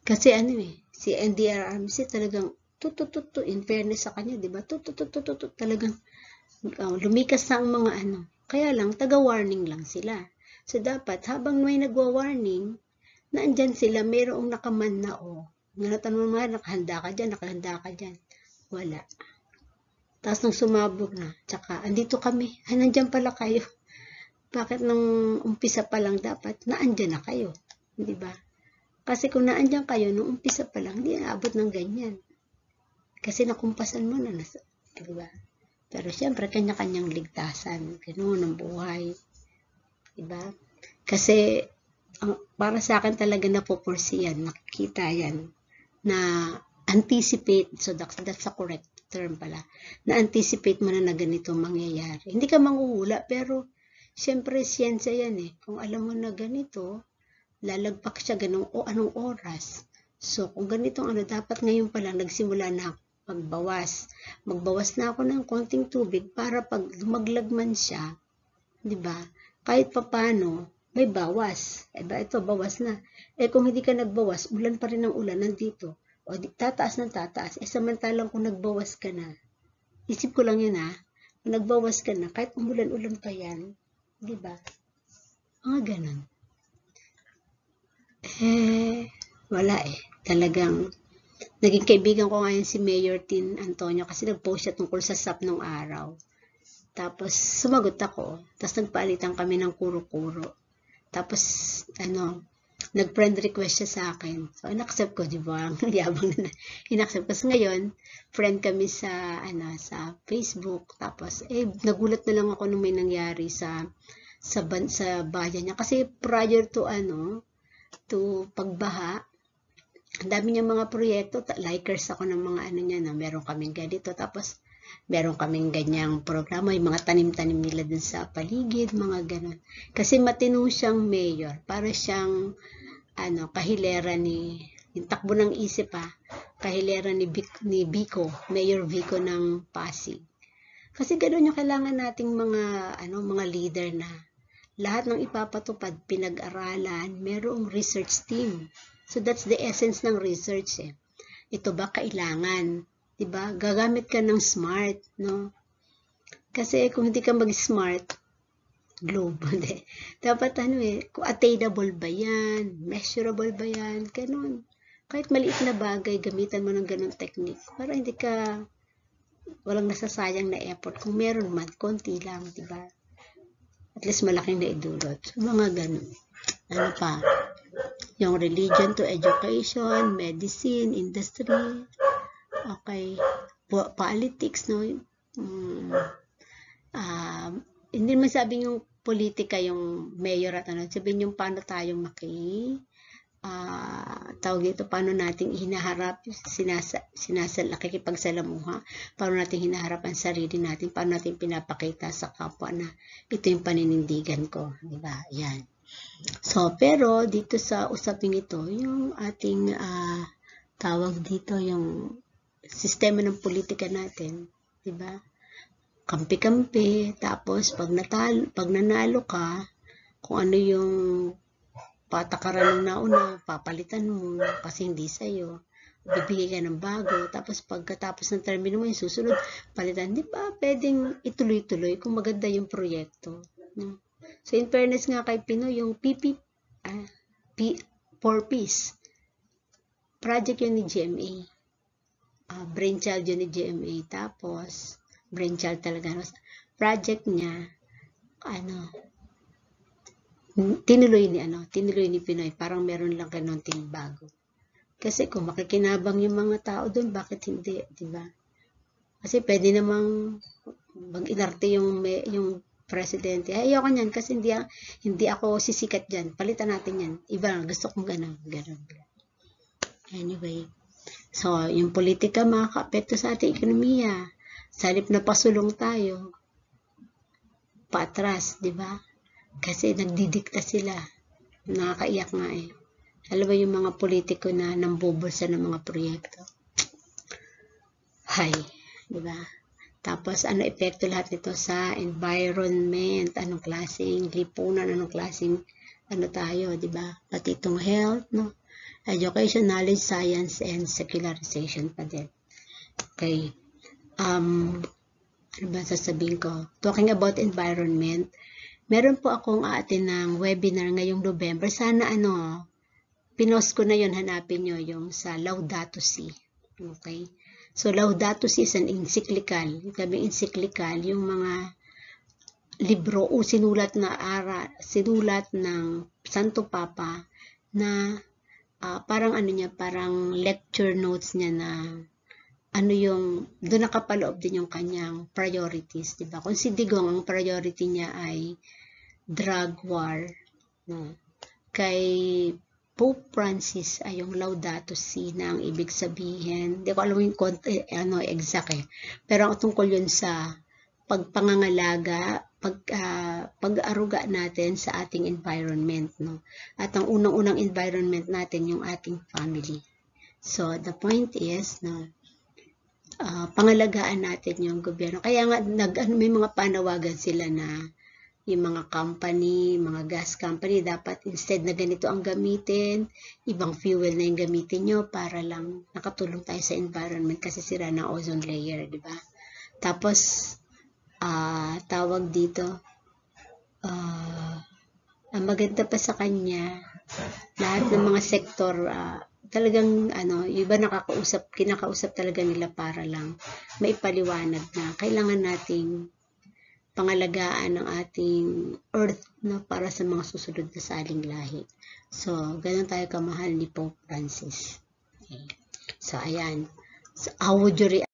Kasi ano eh, si NDRRMC talagang tutututu, in fairness sa kanya, di ba? Tutututututu, talagang uh, lumikas na ang mga ano. Kaya lang, taga-warning lang sila. So, dapat, habang may nagwa-warning, naandyan sila, merong nakaman na, o. Oh. Natanong mo, nakahanda ka dyan, nakahanda ka dyan. Wala. Tapos nung sumabog na, tsaka, andito kami, ah, nandyan pala kayo. Bakit nung umpisa pa lang dapat, naandyan na kayo. Di ba? Kasi kung naandyan kayo, nung umpisa pa lang, hindi aabot ng ganyan. Kasi nakumpasan mo na, nasa, di ba? Pero siyempre, kanya-kanyang ligtasan. Ganun ang buhay. Diba? Kasi, ang, para sa akin talaga na napoporsi yan, nakikita yan, na anticipate, so that's, that's a correct term pala, na anticipate mo na na ganito mangyayari. Hindi ka manghuhula, pero siyempre siyensya yan eh. Kung alam mo na ganito, lalagpak siya ganong o anong oras. So, kung ganitong ano, dapat ngayon pa lang nagsimula na ako magbawas. Magbawas na ako ng konting tubig para pag maglagman siya, di ba? Kahit papaano, may bawas. Eh ba, ito, bawas na. Eh kung hindi ka nagbawas, ulan pa rin ang ulan nandito. O di, tataas ng tataas. Eh samantalang kung nagbawas ka na, isip ko lang yun ha, kung nagbawas ka na, kahit umulan-ulan pa yan, di ba? Mga ganun. Eh, wala eh. Talagang Naging kaibigan ko ngayon si Mayor Tin Antonio kasi nag-post siya tungkol sa SAP nung araw. Tapos sumagot ako. Tapos nagpalitan kami ng kuro-kuro. Tapos ano, nag-friend request siya sa akin. So, inaccept ko, di ba? Ang yabang na inaccept. Kasi ngayon, friend kami sa, ano, sa Facebook. Tapos, eh, nagulat na lang ako nung may nangyari sa, sa, ban, sa bayan niya. Kasi prior to, ano, to pagbaha, ang dami niya mga proyekto, likers ako ng mga ano niya, no? meron kaming ganito, tapos meron kaming ganyang programa, yung mga tanim-tanim nila dun sa paligid, mga ganun. Kasi matino siyang mayor, para siyang ano, kahilera ni, yung takbo ng isip ha, kahilera ni, Bic, ni Bico, Mayor Vico ng Pasig. Kasi ganoon yung kailangan nating mga ano mga leader na lahat ng ipapatupad pinag-aralan, merong research team So that's the essence ng research eh. Ito ba kailangan? 'Di ba? Gagamit ka ng smart, no? Kasi kung hindi ka mag-smart, globe. De. Dapat ano eh, kung attainable ba yan? Measurable ba yan? Ganun. Kahit maliit na bagay, gamitan mo ng ganung technique. Para hindi ka, walang nasasayang na effort. Kung meron man, konti lang, di ba? At least malaking naidulot. Mga ganun. Ano pa? yung religion to education, medicine, industry, okay, politics, no? Mm, uh, hindi man sabi yung politika yung mayor at ano, sabihin yung paano tayo maki uh, tawag ito, paano natin hinaharap, sinasa, sinasa, nakikipagsalamuha, paano natin hinaharap ang sarili natin, paano natin pinapakita sa kapwa na ito yung paninindigan ko, di ba? Yan. So, pero dito sa usaping ito, yung ating uh, tawag dito, yung sistema ng politika natin, di ba? Kampi-kampi, tapos pag, natalo, pag nanalo ka, kung ano yung patakaran ng nauna, papalitan mo kasi hindi sa'yo bibigay ka ng bago, tapos pagkatapos ng termino mo, yung susunod, palitan, di ba, pwedeng ituloy-tuloy kung maganda yung proyekto. No? So, in fairness nga kay Pinoy, yung PP, ah, P, 4Ps, project yun ni GMA. Uh, ah, brainchild yun ni GMA. Tapos, brainchild talaga. No? Project niya, ano, tinuloy ni ano, tinuloy ni Pinoy. Parang meron lang kanonting bago. Kasi kung makikinabang yung mga tao doon, bakit hindi, 'di ba? Kasi pwede namang mag-inarte yung yung presidente. Ay, eh, ayoko niyan kasi hindi, hindi ako sisikat dyan. Palitan natin yan. Iba, gusto kong ganun. Ganun. Anyway. So, yung politika makaka sa ating ekonomiya. Sa halip na pasulong tayo, patras, di ba? Kasi nagdidikta sila. Nakakaiyak nga eh. Alam mo yung mga politiko na nambubulsa ng mga proyekto? Hay, di ba? Tapos, ano epekto lahat nito sa environment, anong klaseng lipunan, anong klaseng ano tayo, di ba? Pati itong health, no? Education, knowledge, science, and secularization pa din. Okay. Um, ano ba sasabihin ko? Talking about environment, meron po akong aatin ng webinar ngayong November. Sana ano, pinost ko na yon hanapin nyo yung sa Laudato Si. Okay? So, Laudato Si is an encyclical. Sabi encyclical, yung mga libro o sinulat na ara, sinulat ng Santo Papa na uh, parang ano niya, parang lecture notes niya na ano yung, doon nakapaloob din yung kanyang priorities, di ba? Kung si Digong, ang priority niya ay drug war, no? Kay Pope Francis ay yung Laudato Si na ang ibig sabihin. Hindi ko alam yung konti, eh, ano, exact eh. Pero ang tungkol yun sa pagpangangalaga, pag, uh, pag-aruga natin sa ating environment. No? At ang unang-unang environment natin, yung ating family. So, the point is, no, uh, pangalagaan natin yung gobyerno. Kaya nga, nag, ano, may mga panawagan sila na yung mga company, mga gas company, dapat instead na ganito ang gamitin, ibang fuel na yung gamitin nyo para lang nakatulong tayo sa environment kasi sira na ozone layer, di ba? Tapos, uh, tawag dito, uh, ang maganda pa sa kanya, lahat ng mga sektor, uh, talagang ano, yung iba nakakausap, kinakausap talaga nila para lang maipaliwanag na kailangan nating pangalagaan ng ating earth na para sa mga susunod na saling lahi. So, ganun tayo kamahal ni Pope Francis. Okay. So, ayan. So, how would you react?